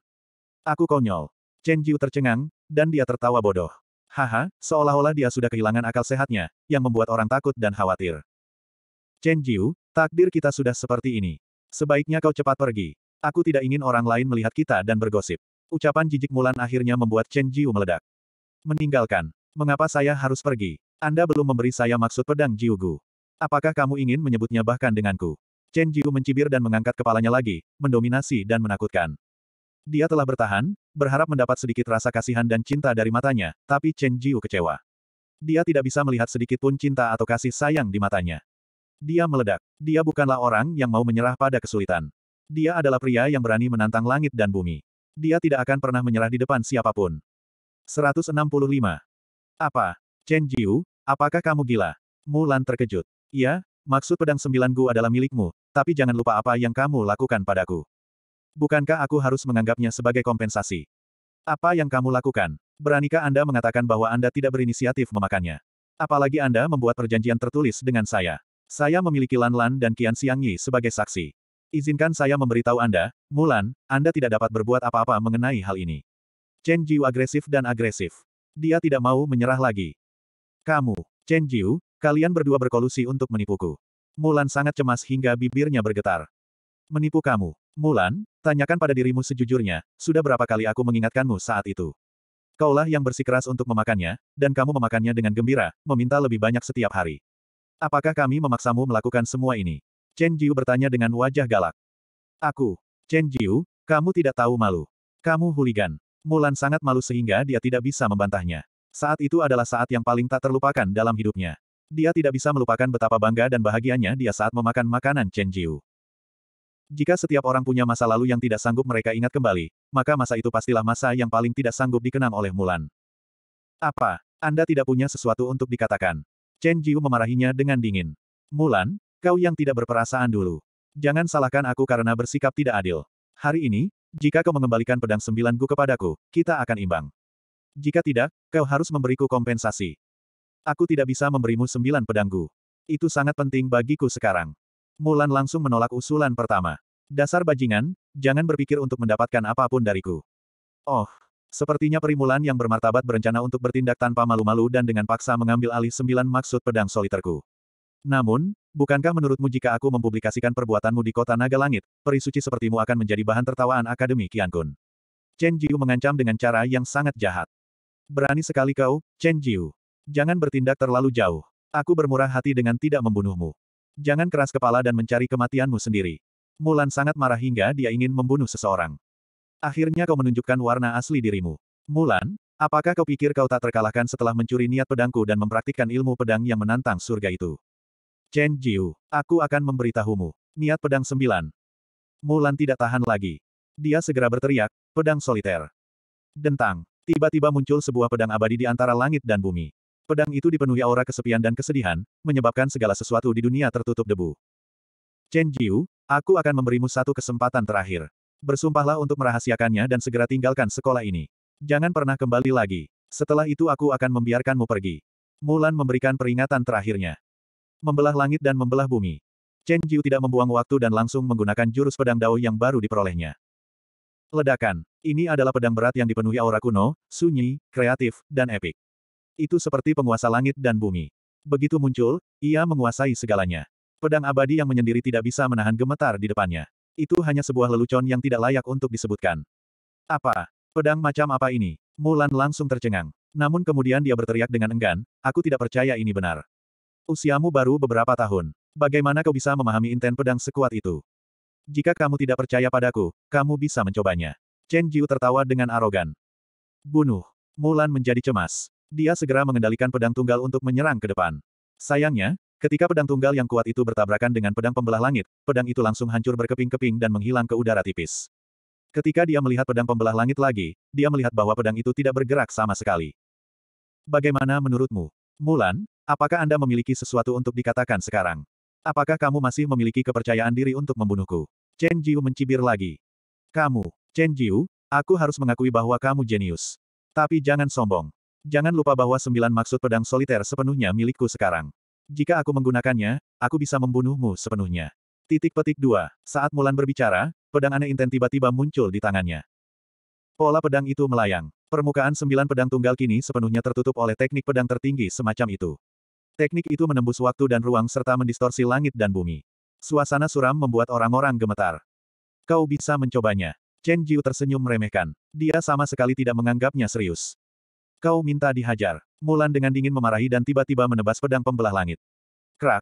Aku konyol. Chen Jiu tercengang, dan dia tertawa bodoh. Haha, seolah-olah dia sudah kehilangan akal sehatnya, yang membuat orang takut dan khawatir. Chen Jiu, takdir kita sudah seperti ini. Sebaiknya kau cepat pergi. Aku tidak ingin orang lain melihat kita dan bergosip. Ucapan jijik Mulan akhirnya membuat Chen Jiu meledak. Meninggalkan. Mengapa saya harus pergi? Anda belum memberi saya maksud pedang Jiugu. Apakah kamu ingin menyebutnya bahkan denganku? Chen Jiu mencibir dan mengangkat kepalanya lagi, mendominasi dan menakutkan. Dia telah bertahan, berharap mendapat sedikit rasa kasihan dan cinta dari matanya, tapi Chen Jiu kecewa. Dia tidak bisa melihat sedikit pun cinta atau kasih sayang di matanya. Dia meledak. Dia bukanlah orang yang mau menyerah pada kesulitan. Dia adalah pria yang berani menantang langit dan bumi. Dia tidak akan pernah menyerah di depan siapapun. 165. Apa? Chen Jiu, apakah kamu gila? Mulan terkejut. Ya, maksud pedang sembilan gu adalah milikmu, tapi jangan lupa apa yang kamu lakukan padaku. Bukankah aku harus menganggapnya sebagai kompensasi? Apa yang kamu lakukan? Beranikah Anda mengatakan bahwa Anda tidak berinisiatif memakannya? Apalagi Anda membuat perjanjian tertulis dengan saya. Saya memiliki Lan Lan dan Qian Xiang Yi sebagai saksi. Izinkan saya memberitahu Anda, Mulan, Anda tidak dapat berbuat apa-apa mengenai hal ini. Chen Jiu agresif dan agresif. Dia tidak mau menyerah lagi. Kamu, Chen Jiu, kalian berdua berkolusi untuk menipuku. Mulan sangat cemas hingga bibirnya bergetar. Menipu kamu. Mulan, tanyakan pada dirimu sejujurnya, sudah berapa kali aku mengingatkanmu saat itu? Kaulah yang bersikeras untuk memakannya, dan kamu memakannya dengan gembira, meminta lebih banyak setiap hari. Apakah kami memaksamu melakukan semua ini? Chen Jiu bertanya dengan wajah galak. Aku, Chen Jiu, kamu tidak tahu malu. Kamu huligan. Mulan sangat malu sehingga dia tidak bisa membantahnya. Saat itu adalah saat yang paling tak terlupakan dalam hidupnya. Dia tidak bisa melupakan betapa bangga dan bahagianya dia saat memakan makanan Chen Jiu. Jika setiap orang punya masa lalu yang tidak sanggup mereka ingat kembali, maka masa itu pastilah masa yang paling tidak sanggup dikenang oleh Mulan. Apa? Anda tidak punya sesuatu untuk dikatakan. Chen Jiu memarahinya dengan dingin. Mulan, kau yang tidak berperasaan dulu. Jangan salahkan aku karena bersikap tidak adil. Hari ini, jika kau mengembalikan pedang sembilan gu kepadaku, kita akan imbang. Jika tidak, kau harus memberiku kompensasi. Aku tidak bisa memberimu sembilan pedang gu. Itu sangat penting bagiku sekarang. Mulan langsung menolak usulan pertama. Dasar bajingan, jangan berpikir untuk mendapatkan apapun dariku. Oh, sepertinya perimulan yang bermartabat berencana untuk bertindak tanpa malu-malu dan dengan paksa mengambil alih sembilan maksud pedang soliterku. Namun, bukankah menurutmu jika aku mempublikasikan perbuatanmu di kota Naga Langit, peri suci sepertimu akan menjadi bahan tertawaan Akademi Kian Kun? Chen Jiu mengancam dengan cara yang sangat jahat. Berani sekali kau, Chen Jiu. Jangan bertindak terlalu jauh. Aku bermurah hati dengan tidak membunuhmu. Jangan keras kepala dan mencari kematianmu sendiri. Mulan sangat marah hingga dia ingin membunuh seseorang. Akhirnya kau menunjukkan warna asli dirimu. Mulan, apakah kau pikir kau tak terkalahkan setelah mencuri niat pedangku dan mempraktikkan ilmu pedang yang menantang surga itu? Chen Jiu, aku akan memberitahumu. Niat pedang sembilan. Mulan tidak tahan lagi. Dia segera berteriak, pedang soliter. Dentang, tiba-tiba muncul sebuah pedang abadi di antara langit dan bumi. Pedang itu dipenuhi aura kesepian dan kesedihan, menyebabkan segala sesuatu di dunia tertutup debu. Chen Jiu, aku akan memberimu satu kesempatan terakhir. Bersumpahlah untuk merahasiakannya dan segera tinggalkan sekolah ini. Jangan pernah kembali lagi. Setelah itu aku akan membiarkanmu pergi. Mulan memberikan peringatan terakhirnya. Membelah langit dan membelah bumi. Chen Jiu tidak membuang waktu dan langsung menggunakan jurus pedang Dao yang baru diperolehnya. Ledakan. Ini adalah pedang berat yang dipenuhi aura kuno, sunyi, kreatif, dan epik. Itu seperti penguasa langit dan bumi. Begitu muncul, ia menguasai segalanya. Pedang abadi yang menyendiri tidak bisa menahan gemetar di depannya. Itu hanya sebuah lelucon yang tidak layak untuk disebutkan. Apa? Pedang macam apa ini? Mulan langsung tercengang. Namun kemudian dia berteriak dengan enggan, aku tidak percaya ini benar. Usiamu baru beberapa tahun. Bagaimana kau bisa memahami inten pedang sekuat itu? Jika kamu tidak percaya padaku, kamu bisa mencobanya. Chen Jiu tertawa dengan arogan. Bunuh. Mulan menjadi cemas. Dia segera mengendalikan pedang tunggal untuk menyerang ke depan. Sayangnya, ketika pedang tunggal yang kuat itu bertabrakan dengan pedang pembelah langit, pedang itu langsung hancur berkeping-keping dan menghilang ke udara tipis. Ketika dia melihat pedang pembelah langit lagi, dia melihat bahwa pedang itu tidak bergerak sama sekali. Bagaimana menurutmu? Mulan, apakah Anda memiliki sesuatu untuk dikatakan sekarang? Apakah kamu masih memiliki kepercayaan diri untuk membunuhku? Chen Jiu mencibir lagi. Kamu, Chen Jiu, aku harus mengakui bahwa kamu jenius. Tapi jangan sombong. Jangan lupa bahwa sembilan maksud pedang soliter sepenuhnya milikku sekarang. Jika aku menggunakannya, aku bisa membunuhmu sepenuhnya. Titik petik dua. Saat Mulan berbicara, pedang aneh inten tiba-tiba muncul di tangannya. Pola pedang itu melayang. Permukaan sembilan pedang tunggal kini sepenuhnya tertutup oleh teknik pedang tertinggi semacam itu. Teknik itu menembus waktu dan ruang serta mendistorsi langit dan bumi. Suasana suram membuat orang-orang gemetar. Kau bisa mencobanya. Chen Jiu tersenyum meremehkan. Dia sama sekali tidak menganggapnya serius. Kau minta dihajar. Mulan dengan dingin memarahi dan tiba-tiba menebas pedang pembelah langit. Krak.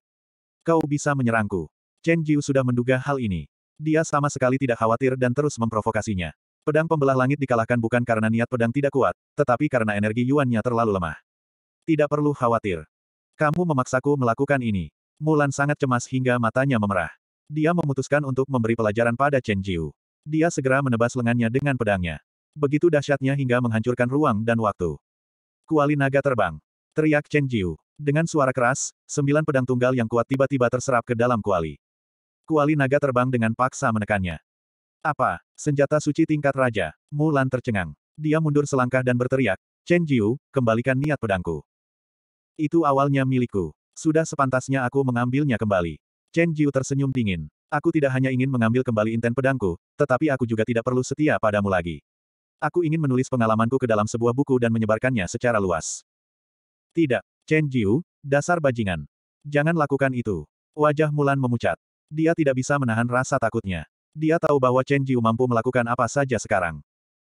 Kau bisa menyerangku. Chen Jiu sudah menduga hal ini. Dia sama sekali tidak khawatir dan terus memprovokasinya. Pedang pembelah langit dikalahkan bukan karena niat pedang tidak kuat, tetapi karena energi Yuan-nya terlalu lemah. Tidak perlu khawatir. Kamu memaksaku melakukan ini. Mulan sangat cemas hingga matanya memerah. Dia memutuskan untuk memberi pelajaran pada Chen Jiu. Dia segera menebas lengannya dengan pedangnya. Begitu dahsyatnya hingga menghancurkan ruang dan waktu. Kuali naga terbang. Teriak Chen Jiu. Dengan suara keras, sembilan pedang tunggal yang kuat tiba-tiba terserap ke dalam kuali. Kuali naga terbang dengan paksa menekannya. Apa? Senjata suci tingkat raja. Mulan tercengang. Dia mundur selangkah dan berteriak, Chen Jiu, kembalikan niat pedangku. Itu awalnya milikku. Sudah sepantasnya aku mengambilnya kembali. Chen Jiu tersenyum dingin. Aku tidak hanya ingin mengambil kembali inten pedangku, tetapi aku juga tidak perlu setia padamu lagi. Aku ingin menulis pengalamanku ke dalam sebuah buku dan menyebarkannya secara luas. Tidak, Chen Jiu, dasar bajingan. Jangan lakukan itu. Wajah Mulan memucat. Dia tidak bisa menahan rasa takutnya. Dia tahu bahwa Chen Jiu mampu melakukan apa saja sekarang.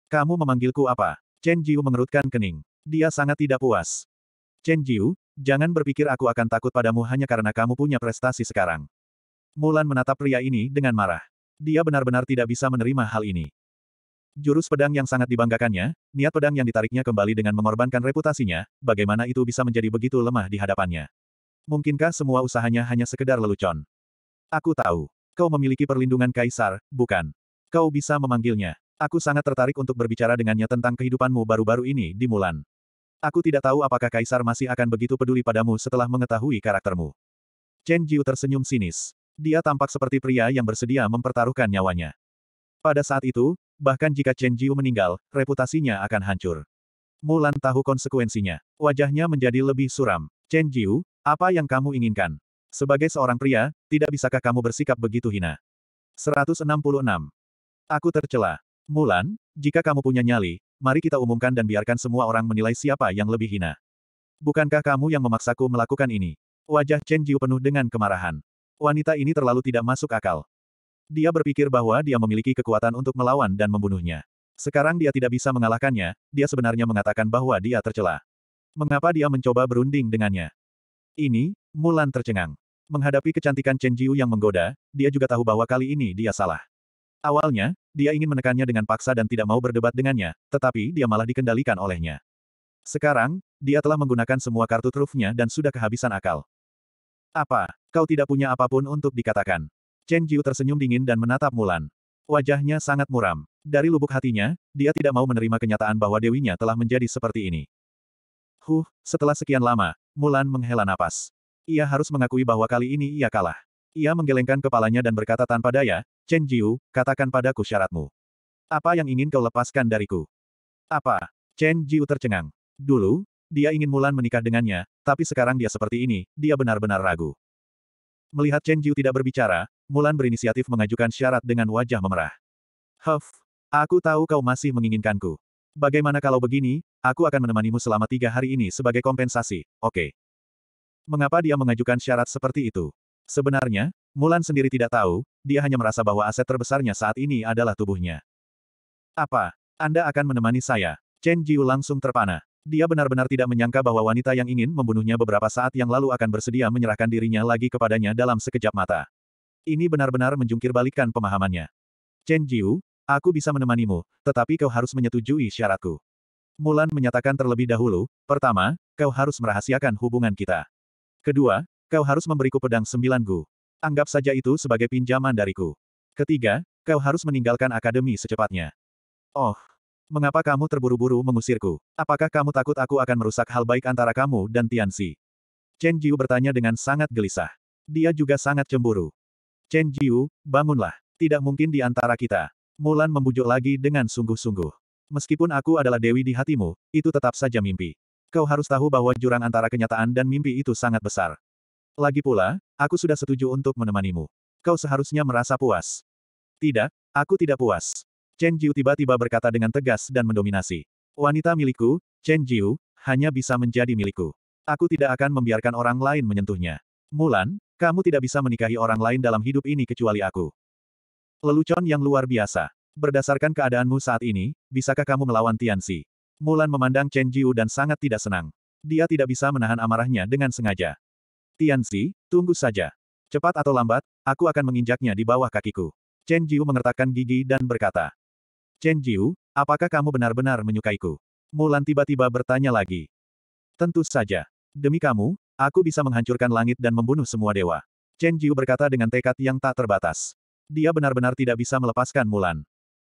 Kamu memanggilku apa? Chen Jiu mengerutkan kening. Dia sangat tidak puas. Chen Jiu, jangan berpikir aku akan takut padamu hanya karena kamu punya prestasi sekarang. Mulan menatap pria ini dengan marah. Dia benar-benar tidak bisa menerima hal ini. Jurus pedang yang sangat dibanggakannya, niat pedang yang ditariknya kembali dengan mengorbankan reputasinya, bagaimana itu bisa menjadi begitu lemah di hadapannya. Mungkinkah semua usahanya hanya sekedar lelucon? Aku tahu. Kau memiliki perlindungan kaisar, bukan? Kau bisa memanggilnya. Aku sangat tertarik untuk berbicara dengannya tentang kehidupanmu baru-baru ini di Mulan. Aku tidak tahu apakah kaisar masih akan begitu peduli padamu setelah mengetahui karaktermu. Chen Jiu tersenyum sinis. Dia tampak seperti pria yang bersedia mempertaruhkan nyawanya. Pada saat itu, Bahkan jika Chen Jiu meninggal, reputasinya akan hancur. Mulan tahu konsekuensinya. Wajahnya menjadi lebih suram. Chen Jiu, apa yang kamu inginkan? Sebagai seorang pria, tidak bisakah kamu bersikap begitu hina? 166. Aku tercela. Mulan, jika kamu punya nyali, mari kita umumkan dan biarkan semua orang menilai siapa yang lebih hina. Bukankah kamu yang memaksaku melakukan ini? Wajah Chen Jiu penuh dengan kemarahan. Wanita ini terlalu tidak masuk akal. Dia berpikir bahwa dia memiliki kekuatan untuk melawan dan membunuhnya. Sekarang dia tidak bisa mengalahkannya, dia sebenarnya mengatakan bahwa dia tercela. Mengapa dia mencoba berunding dengannya? Ini, Mulan tercengang. Menghadapi kecantikan Chen Jiu yang menggoda, dia juga tahu bahwa kali ini dia salah. Awalnya, dia ingin menekannya dengan paksa dan tidak mau berdebat dengannya, tetapi dia malah dikendalikan olehnya. Sekarang, dia telah menggunakan semua kartu trufnya dan sudah kehabisan akal. Apa, kau tidak punya apapun untuk dikatakan? Chen Jiu tersenyum dingin dan menatap Mulan. Wajahnya sangat muram. Dari lubuk hatinya, dia tidak mau menerima kenyataan bahwa dewinya telah menjadi seperti ini. Huh, setelah sekian lama, Mulan menghela napas. Ia harus mengakui bahwa kali ini ia kalah. Ia menggelengkan kepalanya dan berkata tanpa daya, Chen Jiu, katakan padaku syaratmu. Apa yang ingin kau lepaskan dariku? Apa? Chen Jiu tercengang. Dulu, dia ingin Mulan menikah dengannya, tapi sekarang dia seperti ini, dia benar-benar ragu. Melihat Chen Jiu tidak berbicara, Mulan berinisiatif mengajukan syarat dengan wajah memerah. Huff, aku tahu kau masih menginginkanku. Bagaimana kalau begini, aku akan menemanimu selama tiga hari ini sebagai kompensasi, oke. Okay. Mengapa dia mengajukan syarat seperti itu? Sebenarnya, Mulan sendiri tidak tahu, dia hanya merasa bahwa aset terbesarnya saat ini adalah tubuhnya. Apa? Anda akan menemani saya? Chen Jiu langsung terpana. Dia benar-benar tidak menyangka bahwa wanita yang ingin membunuhnya beberapa saat yang lalu akan bersedia menyerahkan dirinya lagi kepadanya dalam sekejap mata. Ini benar-benar menjungkir pemahamannya. Chen Jiu, aku bisa menemanimu, tetapi kau harus menyetujui syaratku. Mulan menyatakan terlebih dahulu, pertama, kau harus merahasiakan hubungan kita. Kedua, kau harus memberiku pedang sembilan gu. Anggap saja itu sebagai pinjaman dariku. Ketiga, kau harus meninggalkan akademi secepatnya. Oh, mengapa kamu terburu-buru mengusirku? Apakah kamu takut aku akan merusak hal baik antara kamu dan Tianxi? Chen Jiu bertanya dengan sangat gelisah. Dia juga sangat cemburu. Chen Jiu, bangunlah. Tidak mungkin di antara kita. Mulan membujuk lagi dengan sungguh-sungguh. Meskipun aku adalah dewi di hatimu, itu tetap saja mimpi. Kau harus tahu bahwa jurang antara kenyataan dan mimpi itu sangat besar. Lagi pula, aku sudah setuju untuk menemanimu. Kau seharusnya merasa puas. Tidak, aku tidak puas. Chen Jiu tiba-tiba berkata dengan tegas dan mendominasi. Wanita milikku, Chen Jiu, hanya bisa menjadi milikku. Aku tidak akan membiarkan orang lain menyentuhnya. Mulan, kamu tidak bisa menikahi orang lain dalam hidup ini kecuali aku. Lelucon yang luar biasa. Berdasarkan keadaanmu saat ini, bisakah kamu melawan Tian Tianxi? Mulan memandang Chen Jiu dan sangat tidak senang. Dia tidak bisa menahan amarahnya dengan sengaja. Tian Tianxi, tunggu saja. Cepat atau lambat, aku akan menginjaknya di bawah kakiku. Chen Jiu mengertakkan gigi dan berkata. Chen Jiu, apakah kamu benar-benar menyukaiku? Mulan tiba-tiba bertanya lagi. Tentu saja. Demi kamu, Aku bisa menghancurkan langit dan membunuh semua dewa. Chen Jiu berkata dengan tekad yang tak terbatas. Dia benar-benar tidak bisa melepaskan Mulan.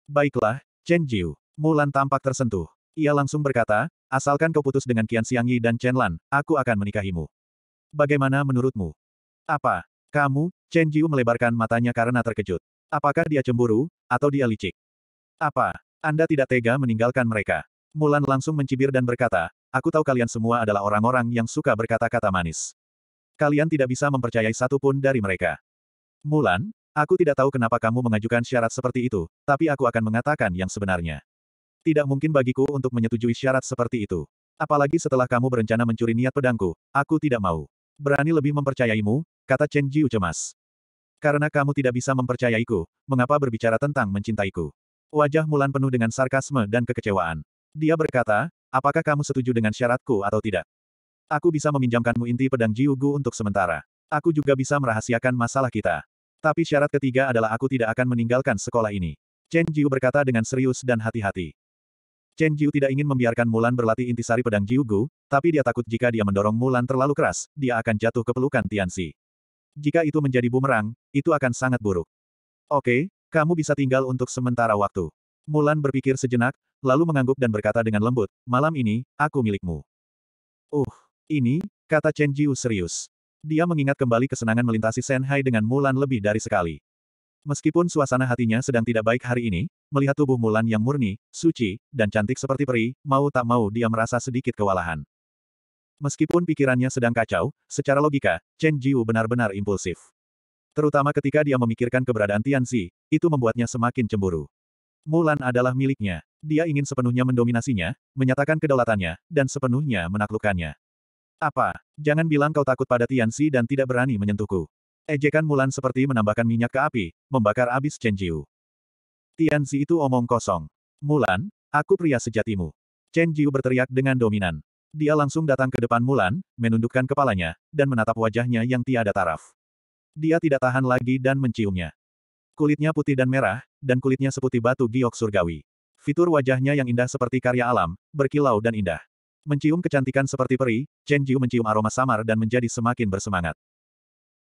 Baiklah, Chen Jiu. Mulan tampak tersentuh. Ia langsung berkata, asalkan kau putus dengan Qian Xiangyi dan Chen Lan, aku akan menikahimu. Bagaimana menurutmu? Apa? Kamu, Chen Jiu melebarkan matanya karena terkejut. Apakah dia cemburu, atau dia licik? Apa? Anda tidak tega meninggalkan mereka. Mulan langsung mencibir dan berkata, Aku tahu kalian semua adalah orang-orang yang suka berkata-kata manis. Kalian tidak bisa mempercayai satu pun dari mereka. Mulan, aku tidak tahu kenapa kamu mengajukan syarat seperti itu, tapi aku akan mengatakan yang sebenarnya. Tidak mungkin bagiku untuk menyetujui syarat seperti itu. Apalagi setelah kamu berencana mencuri niat pedangku, aku tidak mau. Berani lebih mempercayaimu, kata Chen Jiu cemas. Karena kamu tidak bisa mempercayaiku, mengapa berbicara tentang mencintaiku? Wajah Mulan penuh dengan sarkasme dan kekecewaan. Dia berkata, Apakah kamu setuju dengan syaratku atau tidak? Aku bisa meminjamkanmu inti pedang Jiugu untuk sementara. Aku juga bisa merahasiakan masalah kita. Tapi syarat ketiga adalah aku tidak akan meninggalkan sekolah ini. Chen Jiu berkata dengan serius dan hati-hati. Chen Jiu tidak ingin membiarkan Mulan berlatih intisari pedang Jiugu, tapi dia takut jika dia mendorong Mulan terlalu keras, dia akan jatuh ke pelukan Tianxi. Jika itu menjadi bumerang, itu akan sangat buruk. Oke, kamu bisa tinggal untuk sementara waktu. Mulan berpikir sejenak, lalu mengangguk dan berkata dengan lembut, malam ini, aku milikmu. Uh, ini, kata Chen Jiu serius. Dia mengingat kembali kesenangan melintasi Shanghai dengan Mulan lebih dari sekali. Meskipun suasana hatinya sedang tidak baik hari ini, melihat tubuh Mulan yang murni, suci, dan cantik seperti peri, mau tak mau dia merasa sedikit kewalahan. Meskipun pikirannya sedang kacau, secara logika, Chen Jiu benar-benar impulsif. Terutama ketika dia memikirkan keberadaan Tian Si, itu membuatnya semakin cemburu. Mulan adalah miliknya. Dia ingin sepenuhnya mendominasinya, menyatakan kedaulatannya, dan sepenuhnya menaklukkannya. Apa? Jangan bilang kau takut pada Tianxi dan tidak berani menyentuhku. Ejekan Mulan seperti menambahkan minyak ke api, membakar abis Chen Jiu. Tianxi itu omong kosong. Mulan, aku pria sejatimu. Chen Jiu berteriak dengan dominan. Dia langsung datang ke depan Mulan, menundukkan kepalanya, dan menatap wajahnya yang tiada taraf. Dia tidak tahan lagi dan menciumnya. Kulitnya putih dan merah, dan kulitnya seputih batu giok surgawi. Fitur wajahnya yang indah seperti karya alam, berkilau dan indah. Mencium kecantikan seperti peri, Chen Jiu mencium aroma samar dan menjadi semakin bersemangat.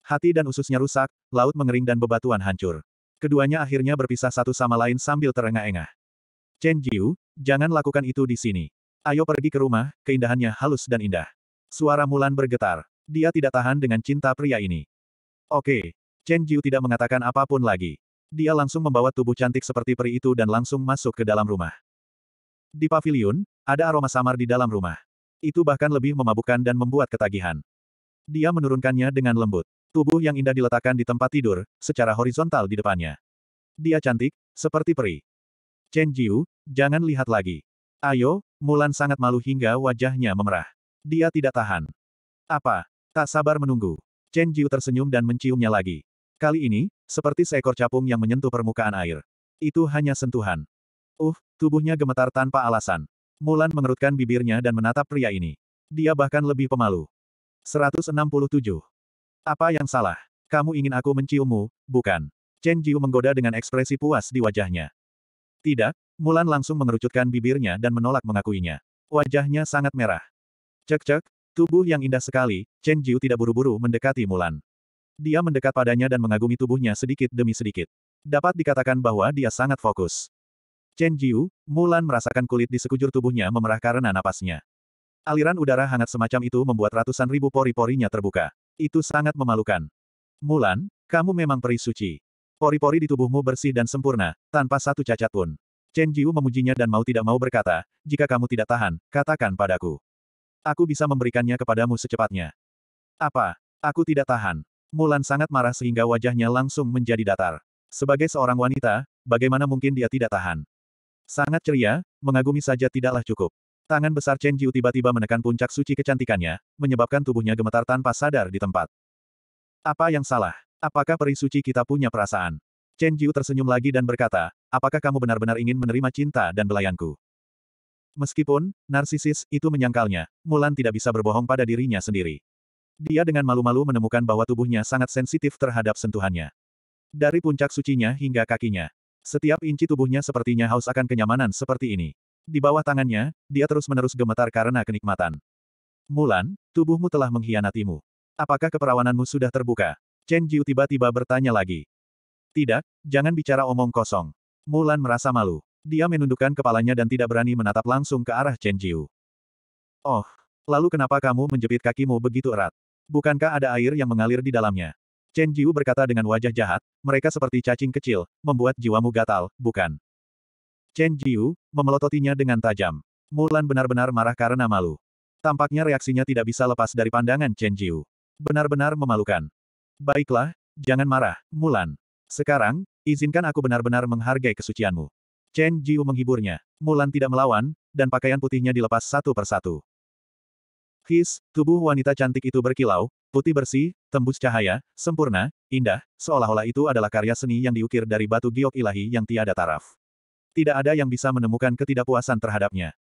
Hati dan ususnya rusak, laut mengering dan bebatuan hancur. Keduanya akhirnya berpisah satu sama lain sambil terengah-engah. Chen Jiu, jangan lakukan itu di sini. Ayo pergi ke rumah, keindahannya halus dan indah. Suara Mulan bergetar. Dia tidak tahan dengan cinta pria ini. Oke. Chen Jiu tidak mengatakan apapun lagi. Dia langsung membawa tubuh cantik seperti peri itu dan langsung masuk ke dalam rumah. Di pavilion ada aroma samar di dalam rumah. Itu bahkan lebih memabukkan dan membuat ketagihan. Dia menurunkannya dengan lembut. Tubuh yang indah diletakkan di tempat tidur, secara horizontal di depannya. Dia cantik, seperti peri. Chen Jiu, jangan lihat lagi. Ayo, Mulan sangat malu hingga wajahnya memerah. Dia tidak tahan. Apa? Tak sabar menunggu. Chen Jiu tersenyum dan menciumnya lagi. Kali ini, seperti seekor capung yang menyentuh permukaan air. Itu hanya sentuhan. Uh, tubuhnya gemetar tanpa alasan. Mulan mengerutkan bibirnya dan menatap pria ini. Dia bahkan lebih pemalu. 167. Apa yang salah? Kamu ingin aku menciummu, bukan? Chen Jiu menggoda dengan ekspresi puas di wajahnya. Tidak, Mulan langsung mengerucutkan bibirnya dan menolak mengakuinya. Wajahnya sangat merah. Cek-cek, tubuh yang indah sekali, Chen Jiu tidak buru-buru mendekati Mulan. Dia mendekat padanya dan mengagumi tubuhnya sedikit demi sedikit. Dapat dikatakan bahwa dia sangat fokus. Chen Jiu, Mulan merasakan kulit di sekujur tubuhnya memerah karena napasnya. Aliran udara hangat semacam itu membuat ratusan ribu pori-porinya terbuka. Itu sangat memalukan. Mulan, kamu memang peri suci. Pori-pori di tubuhmu bersih dan sempurna, tanpa satu cacat pun. Chen Jiu memujinya dan mau tidak mau berkata, jika kamu tidak tahan, katakan padaku. Aku bisa memberikannya kepadamu secepatnya. Apa? Aku tidak tahan. Mulan sangat marah sehingga wajahnya langsung menjadi datar. Sebagai seorang wanita, bagaimana mungkin dia tidak tahan? Sangat ceria, mengagumi saja tidaklah cukup. Tangan besar Chen Jiu tiba-tiba menekan puncak suci kecantikannya, menyebabkan tubuhnya gemetar tanpa sadar di tempat. Apa yang salah? Apakah peri suci kita punya perasaan? Chen Jiu tersenyum lagi dan berkata, apakah kamu benar-benar ingin menerima cinta dan belayanku? Meskipun, narsisis itu menyangkalnya, Mulan tidak bisa berbohong pada dirinya sendiri. Dia dengan malu-malu menemukan bahwa tubuhnya sangat sensitif terhadap sentuhannya. Dari puncak sucinya hingga kakinya. Setiap inci tubuhnya sepertinya haus akan kenyamanan seperti ini. Di bawah tangannya, dia terus-menerus gemetar karena kenikmatan. Mulan, tubuhmu telah mengkhianatimu. Apakah keperawananmu sudah terbuka? Chen Jiu tiba-tiba bertanya lagi. Tidak, jangan bicara omong kosong. Mulan merasa malu. Dia menundukkan kepalanya dan tidak berani menatap langsung ke arah Chen Jiu. Oh, lalu kenapa kamu menjepit kakimu begitu erat? Bukankah ada air yang mengalir di dalamnya? Chen Jiu berkata dengan wajah jahat, mereka seperti cacing kecil, membuat jiwamu gatal, bukan? Chen Jiu, memelototinya dengan tajam. Mulan benar-benar marah karena malu. Tampaknya reaksinya tidak bisa lepas dari pandangan Chen Jiu. Benar-benar memalukan. Baiklah, jangan marah, Mulan. Sekarang, izinkan aku benar-benar menghargai kesucianmu. Chen Jiu menghiburnya. Mulan tidak melawan, dan pakaian putihnya dilepas satu persatu. His, tubuh wanita cantik itu berkilau, putih bersih, tembus cahaya, sempurna, indah, seolah-olah itu adalah karya seni yang diukir dari batu giok ilahi yang tiada taraf. Tidak ada yang bisa menemukan ketidakpuasan terhadapnya.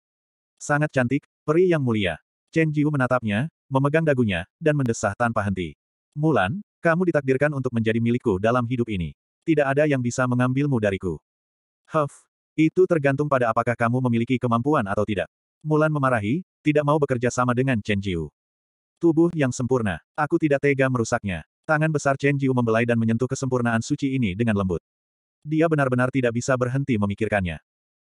Sangat cantik, peri yang mulia. Chen Jiu menatapnya, memegang dagunya, dan mendesah tanpa henti. Mulan, kamu ditakdirkan untuk menjadi milikku dalam hidup ini. Tidak ada yang bisa mengambilmu dariku. Huff, itu tergantung pada apakah kamu memiliki kemampuan atau tidak. Mulan memarahi, tidak mau bekerja sama dengan Chen Jiu. Tubuh yang sempurna. Aku tidak tega merusaknya. Tangan besar Chen Jiu membelai dan menyentuh kesempurnaan suci ini dengan lembut. Dia benar-benar tidak bisa berhenti memikirkannya.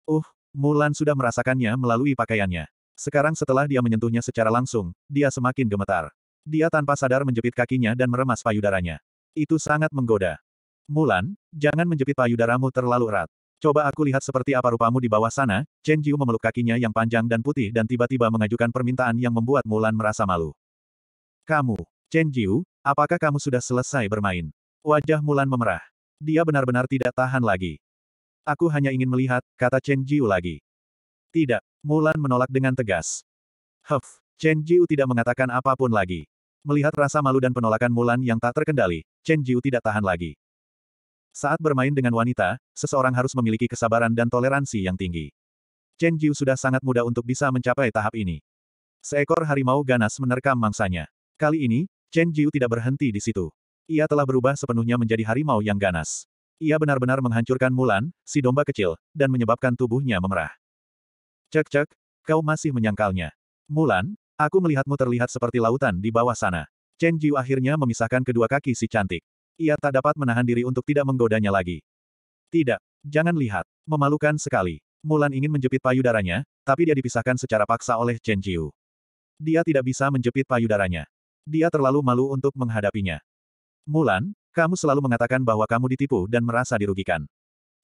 Uh, Mulan sudah merasakannya melalui pakaiannya. Sekarang setelah dia menyentuhnya secara langsung, dia semakin gemetar. Dia tanpa sadar menjepit kakinya dan meremas payudaranya. Itu sangat menggoda. Mulan, jangan menjepit payudaramu terlalu erat. Coba aku lihat seperti apa rupamu di bawah sana, Chen Jiu memeluk kakinya yang panjang dan putih dan tiba-tiba mengajukan permintaan yang membuat Mulan merasa malu. Kamu, Chen Jiu, apakah kamu sudah selesai bermain? Wajah Mulan memerah. Dia benar-benar tidak tahan lagi. Aku hanya ingin melihat, kata Chen Jiu lagi. Tidak, Mulan menolak dengan tegas. Huff, Chen Jiu tidak mengatakan apapun lagi. Melihat rasa malu dan penolakan Mulan yang tak terkendali, Chen Jiu tidak tahan lagi. Saat bermain dengan wanita, seseorang harus memiliki kesabaran dan toleransi yang tinggi. Chen Jiu sudah sangat muda untuk bisa mencapai tahap ini. Seekor harimau ganas menerkam mangsanya. Kali ini, Chen Jiu tidak berhenti di situ. Ia telah berubah sepenuhnya menjadi harimau yang ganas. Ia benar-benar menghancurkan Mulan, si domba kecil, dan menyebabkan tubuhnya memerah. Cek-cek, kau masih menyangkalnya. Mulan, aku melihatmu terlihat seperti lautan di bawah sana. Chen Jiu akhirnya memisahkan kedua kaki si cantik. Ia tak dapat menahan diri untuk tidak menggodanya lagi. Tidak, jangan lihat. Memalukan sekali. Mulan ingin menjepit payudaranya, tapi dia dipisahkan secara paksa oleh Chen Jiu. Dia tidak bisa menjepit payudaranya. Dia terlalu malu untuk menghadapinya. Mulan, kamu selalu mengatakan bahwa kamu ditipu dan merasa dirugikan.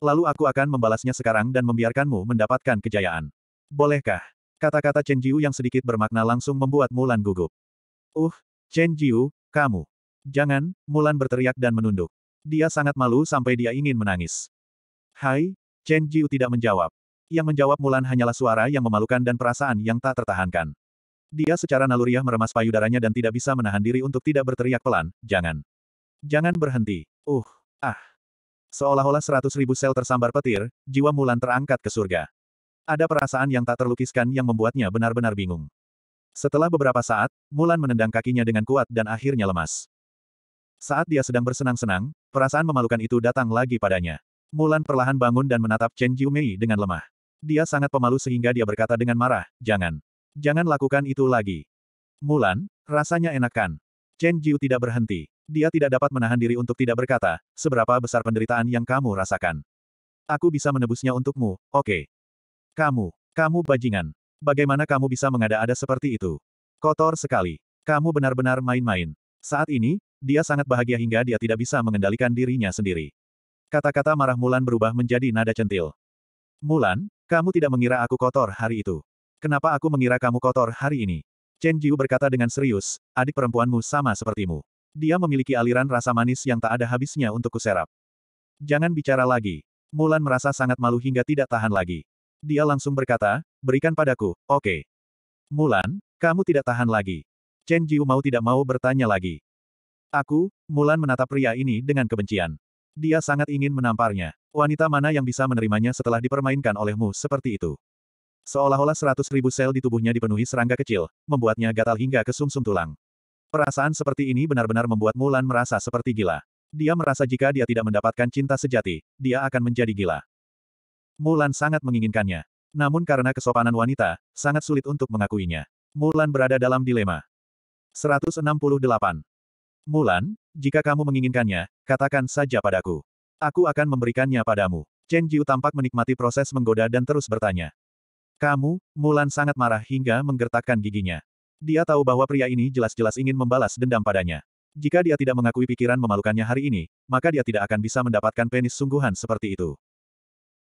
Lalu aku akan membalasnya sekarang dan membiarkanmu mendapatkan kejayaan. Bolehkah? Kata-kata Chen Jiu yang sedikit bermakna langsung membuat Mulan gugup. Uh, Chen Jiu, kamu. Jangan, Mulan berteriak dan menunduk. Dia sangat malu sampai dia ingin menangis. Hai, Chen Jiu tidak menjawab. Yang menjawab Mulan hanyalah suara yang memalukan dan perasaan yang tak tertahankan. Dia secara naluriah meremas payudaranya dan tidak bisa menahan diri untuk tidak berteriak pelan, jangan. Jangan berhenti. Uh, ah. Seolah-olah seratus ribu sel tersambar petir, jiwa Mulan terangkat ke surga. Ada perasaan yang tak terlukiskan yang membuatnya benar-benar bingung. Setelah beberapa saat, Mulan menendang kakinya dengan kuat dan akhirnya lemas. Saat dia sedang bersenang-senang, perasaan memalukan itu datang lagi padanya. Mulan perlahan bangun dan menatap Chen Jiumei dengan lemah. Dia sangat pemalu sehingga dia berkata dengan marah, jangan. Jangan lakukan itu lagi. Mulan, rasanya enakan. Chen Jiu tidak berhenti. Dia tidak dapat menahan diri untuk tidak berkata, seberapa besar penderitaan yang kamu rasakan. Aku bisa menebusnya untukmu, oke. Okay. Kamu, kamu bajingan. Bagaimana kamu bisa mengada-ada seperti itu? Kotor sekali. Kamu benar-benar main-main. Saat ini, dia sangat bahagia hingga dia tidak bisa mengendalikan dirinya sendiri. Kata-kata marah Mulan berubah menjadi nada centil. Mulan, kamu tidak mengira aku kotor hari itu. Kenapa aku mengira kamu kotor hari ini? Chen Jiu berkata dengan serius, adik perempuanmu sama sepertimu. Dia memiliki aliran rasa manis yang tak ada habisnya untuk kuserap. Jangan bicara lagi. Mulan merasa sangat malu hingga tidak tahan lagi. Dia langsung berkata, berikan padaku, oke. Okay. Mulan, kamu tidak tahan lagi. Chen Jiu mau tidak mau bertanya lagi. Aku, Mulan menatap pria ini dengan kebencian. Dia sangat ingin menamparnya. Wanita mana yang bisa menerimanya setelah dipermainkan olehmu seperti itu? Seolah-olah seratus ribu sel di tubuhnya dipenuhi serangga kecil, membuatnya gatal hingga ke sumsum -sum tulang. Perasaan seperti ini benar-benar membuat Mulan merasa seperti gila. Dia merasa jika dia tidak mendapatkan cinta sejati, dia akan menjadi gila. Mulan sangat menginginkannya. Namun karena kesopanan wanita, sangat sulit untuk mengakuinya. Mulan berada dalam dilema. 168. Mulan, jika kamu menginginkannya, katakan saja padaku. Aku akan memberikannya padamu. Chen Jiu tampak menikmati proses menggoda dan terus bertanya. Kamu, Mulan sangat marah hingga menggertakkan giginya. Dia tahu bahwa pria ini jelas-jelas ingin membalas dendam padanya. Jika dia tidak mengakui pikiran memalukannya hari ini, maka dia tidak akan bisa mendapatkan penis sungguhan seperti itu.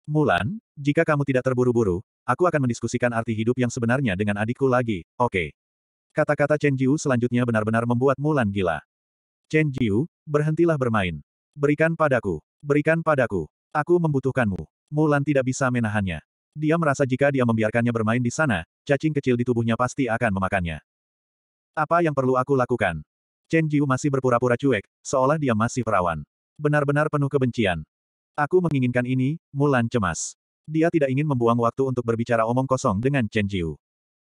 Mulan, jika kamu tidak terburu-buru, aku akan mendiskusikan arti hidup yang sebenarnya dengan adikku lagi, oke. Okay. Kata-kata Chen Jiu selanjutnya benar-benar membuat Mulan gila. Chen Jiu, berhentilah bermain. Berikan padaku. Berikan padaku. Aku membutuhkanmu. Mulan tidak bisa menahannya. Dia merasa jika dia membiarkannya bermain di sana, cacing kecil di tubuhnya pasti akan memakannya. Apa yang perlu aku lakukan? Chen Jiu masih berpura-pura cuek, seolah dia masih perawan. Benar-benar penuh kebencian. Aku menginginkan ini, Mulan cemas. Dia tidak ingin membuang waktu untuk berbicara omong kosong dengan Chen Jiu.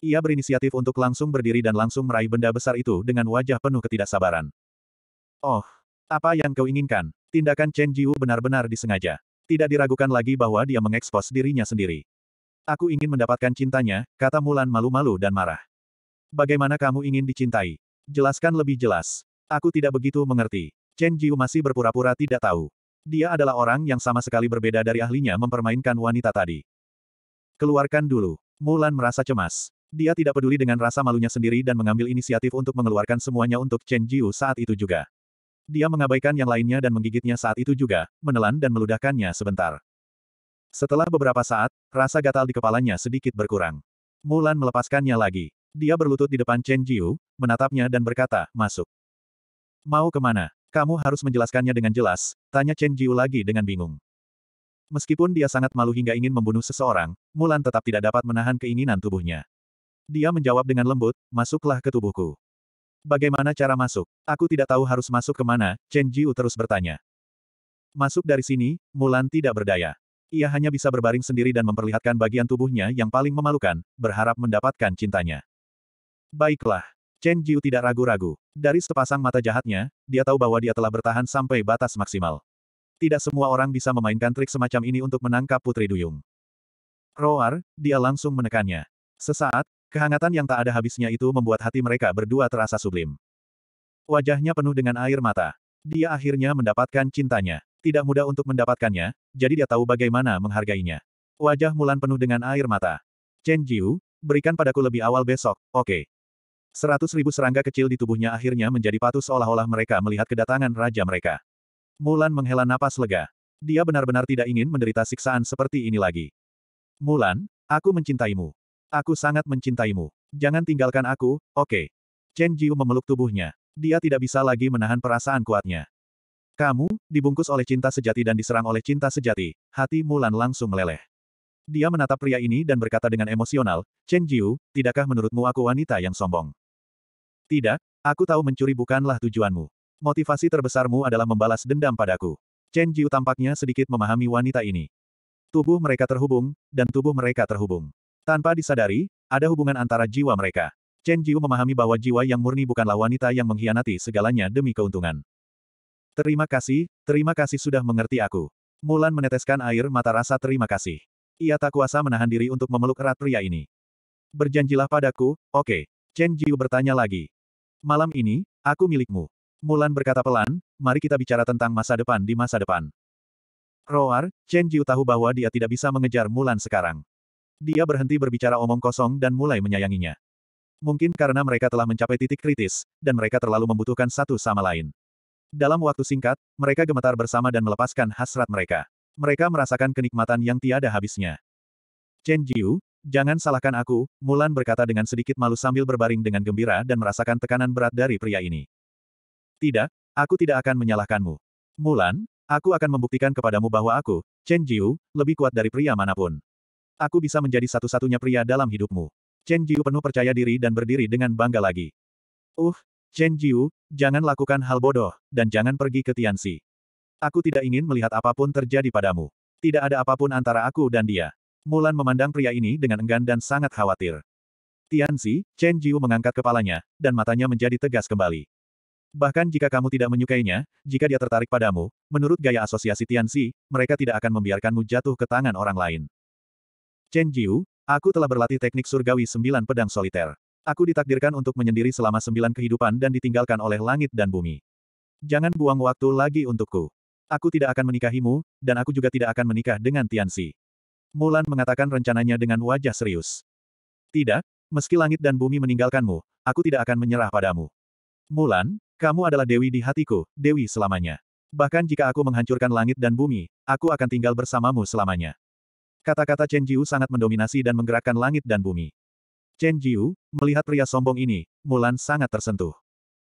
Ia berinisiatif untuk langsung berdiri dan langsung meraih benda besar itu dengan wajah penuh ketidaksabaran. Oh, apa yang kau inginkan? Tindakan Chen Jiu benar-benar disengaja. Tidak diragukan lagi bahwa dia mengekspos dirinya sendiri. Aku ingin mendapatkan cintanya, kata Mulan malu-malu dan marah. Bagaimana kamu ingin dicintai? Jelaskan lebih jelas. Aku tidak begitu mengerti. Chen Jiu masih berpura-pura tidak tahu. Dia adalah orang yang sama sekali berbeda dari ahlinya mempermainkan wanita tadi. Keluarkan dulu. Mulan merasa cemas. Dia tidak peduli dengan rasa malunya sendiri dan mengambil inisiatif untuk mengeluarkan semuanya untuk Chen Jiu saat itu juga. Dia mengabaikan yang lainnya dan menggigitnya saat itu juga, menelan dan meludahkannya sebentar. Setelah beberapa saat, rasa gatal di kepalanya sedikit berkurang. Mulan melepaskannya lagi. Dia berlutut di depan Chen Jiu, menatapnya dan berkata, masuk. Mau kemana? Kamu harus menjelaskannya dengan jelas, tanya Chen Jiu lagi dengan bingung. Meskipun dia sangat malu hingga ingin membunuh seseorang, Mulan tetap tidak dapat menahan keinginan tubuhnya. Dia menjawab dengan lembut, masuklah ke tubuhku. Bagaimana cara masuk? Aku tidak tahu harus masuk kemana, Chen Jiu terus bertanya. Masuk dari sini, Mulan tidak berdaya. Ia hanya bisa berbaring sendiri dan memperlihatkan bagian tubuhnya yang paling memalukan, berharap mendapatkan cintanya. Baiklah. Chen Jiu tidak ragu-ragu. Dari sepasang mata jahatnya, dia tahu bahwa dia telah bertahan sampai batas maksimal. Tidak semua orang bisa memainkan trik semacam ini untuk menangkap Putri Duyung. Roar, dia langsung menekannya. Sesaat, Kehangatan yang tak ada habisnya itu membuat hati mereka berdua terasa sublim. Wajahnya penuh dengan air mata. Dia akhirnya mendapatkan cintanya. Tidak mudah untuk mendapatkannya, jadi dia tahu bagaimana menghargainya. Wajah Mulan penuh dengan air mata. Chen Jiu, berikan padaku lebih awal besok, oke. Okay. Seratus ribu serangga kecil di tubuhnya akhirnya menjadi patuh seolah-olah mereka melihat kedatangan raja mereka. Mulan menghela napas lega. Dia benar-benar tidak ingin menderita siksaan seperti ini lagi. Mulan, aku mencintaimu. Aku sangat mencintaimu. Jangan tinggalkan aku, oke. Okay. Chen Jiu memeluk tubuhnya. Dia tidak bisa lagi menahan perasaan kuatnya. Kamu, dibungkus oleh cinta sejati dan diserang oleh cinta sejati, hati Mulan langsung meleleh. Dia menatap pria ini dan berkata dengan emosional, Chen Jiu, tidakkah menurutmu aku wanita yang sombong? Tidak, aku tahu mencuri bukanlah tujuanmu. Motivasi terbesarmu adalah membalas dendam padaku. Chen Jiu tampaknya sedikit memahami wanita ini. Tubuh mereka terhubung, dan tubuh mereka terhubung. Tanpa disadari, ada hubungan antara jiwa mereka. Chen Jiu memahami bahwa jiwa yang murni bukanlah wanita yang mengkhianati segalanya demi keuntungan. Terima kasih, terima kasih sudah mengerti aku. Mulan meneteskan air mata rasa terima kasih. Ia tak kuasa menahan diri untuk memeluk erat pria ini. Berjanjilah padaku, oke. Okay. Chen Jiu bertanya lagi. Malam ini, aku milikmu. Mulan berkata pelan, mari kita bicara tentang masa depan di masa depan. Roar, Chen Jiu tahu bahwa dia tidak bisa mengejar Mulan sekarang. Dia berhenti berbicara omong kosong dan mulai menyayanginya. Mungkin karena mereka telah mencapai titik kritis, dan mereka terlalu membutuhkan satu sama lain. Dalam waktu singkat, mereka gemetar bersama dan melepaskan hasrat mereka. Mereka merasakan kenikmatan yang tiada habisnya. Chen Jiu, jangan salahkan aku, Mulan berkata dengan sedikit malu sambil berbaring dengan gembira dan merasakan tekanan berat dari pria ini. Tidak, aku tidak akan menyalahkanmu. Mulan, aku akan membuktikan kepadamu bahwa aku, Chen Jiu, lebih kuat dari pria manapun. Aku bisa menjadi satu-satunya pria dalam hidupmu. Chen Jiu penuh percaya diri dan berdiri dengan bangga lagi. Uh, Chen Jiu, jangan lakukan hal bodoh, dan jangan pergi ke Tianxi. Aku tidak ingin melihat apapun terjadi padamu. Tidak ada apapun antara aku dan dia. Mulan memandang pria ini dengan enggan dan sangat khawatir. Tianxi, Chen Jiu mengangkat kepalanya, dan matanya menjadi tegas kembali. Bahkan jika kamu tidak menyukainya, jika dia tertarik padamu, menurut gaya asosiasi Tianxi, mereka tidak akan membiarkanmu jatuh ke tangan orang lain. Chen Jiu, aku telah berlatih teknik surgawi sembilan pedang soliter. Aku ditakdirkan untuk menyendiri selama sembilan kehidupan dan ditinggalkan oleh langit dan bumi. Jangan buang waktu lagi untukku. Aku tidak akan menikahimu, dan aku juga tidak akan menikah dengan Tianxi. Mulan mengatakan rencananya dengan wajah serius. Tidak, meski langit dan bumi meninggalkanmu, aku tidak akan menyerah padamu. Mulan, kamu adalah dewi di hatiku, dewi selamanya. Bahkan jika aku menghancurkan langit dan bumi, aku akan tinggal bersamamu selamanya. Kata-kata Chen Jiu sangat mendominasi dan menggerakkan langit dan bumi. Chen Jiu, melihat pria sombong ini, Mulan sangat tersentuh.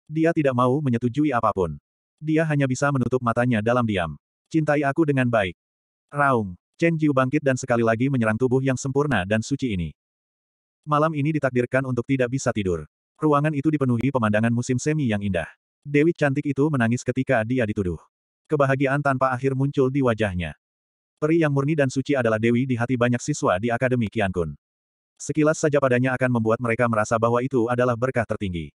Dia tidak mau menyetujui apapun. Dia hanya bisa menutup matanya dalam diam. Cintai aku dengan baik. Raung, Chen Jiu bangkit dan sekali lagi menyerang tubuh yang sempurna dan suci ini. Malam ini ditakdirkan untuk tidak bisa tidur. Ruangan itu dipenuhi pemandangan musim semi yang indah. Dewi cantik itu menangis ketika dia dituduh. Kebahagiaan tanpa akhir muncul di wajahnya. Peri yang murni dan suci adalah dewi di hati banyak siswa di Akademi Kiankun. Sekilas saja padanya akan membuat mereka merasa bahwa itu adalah berkah tertinggi.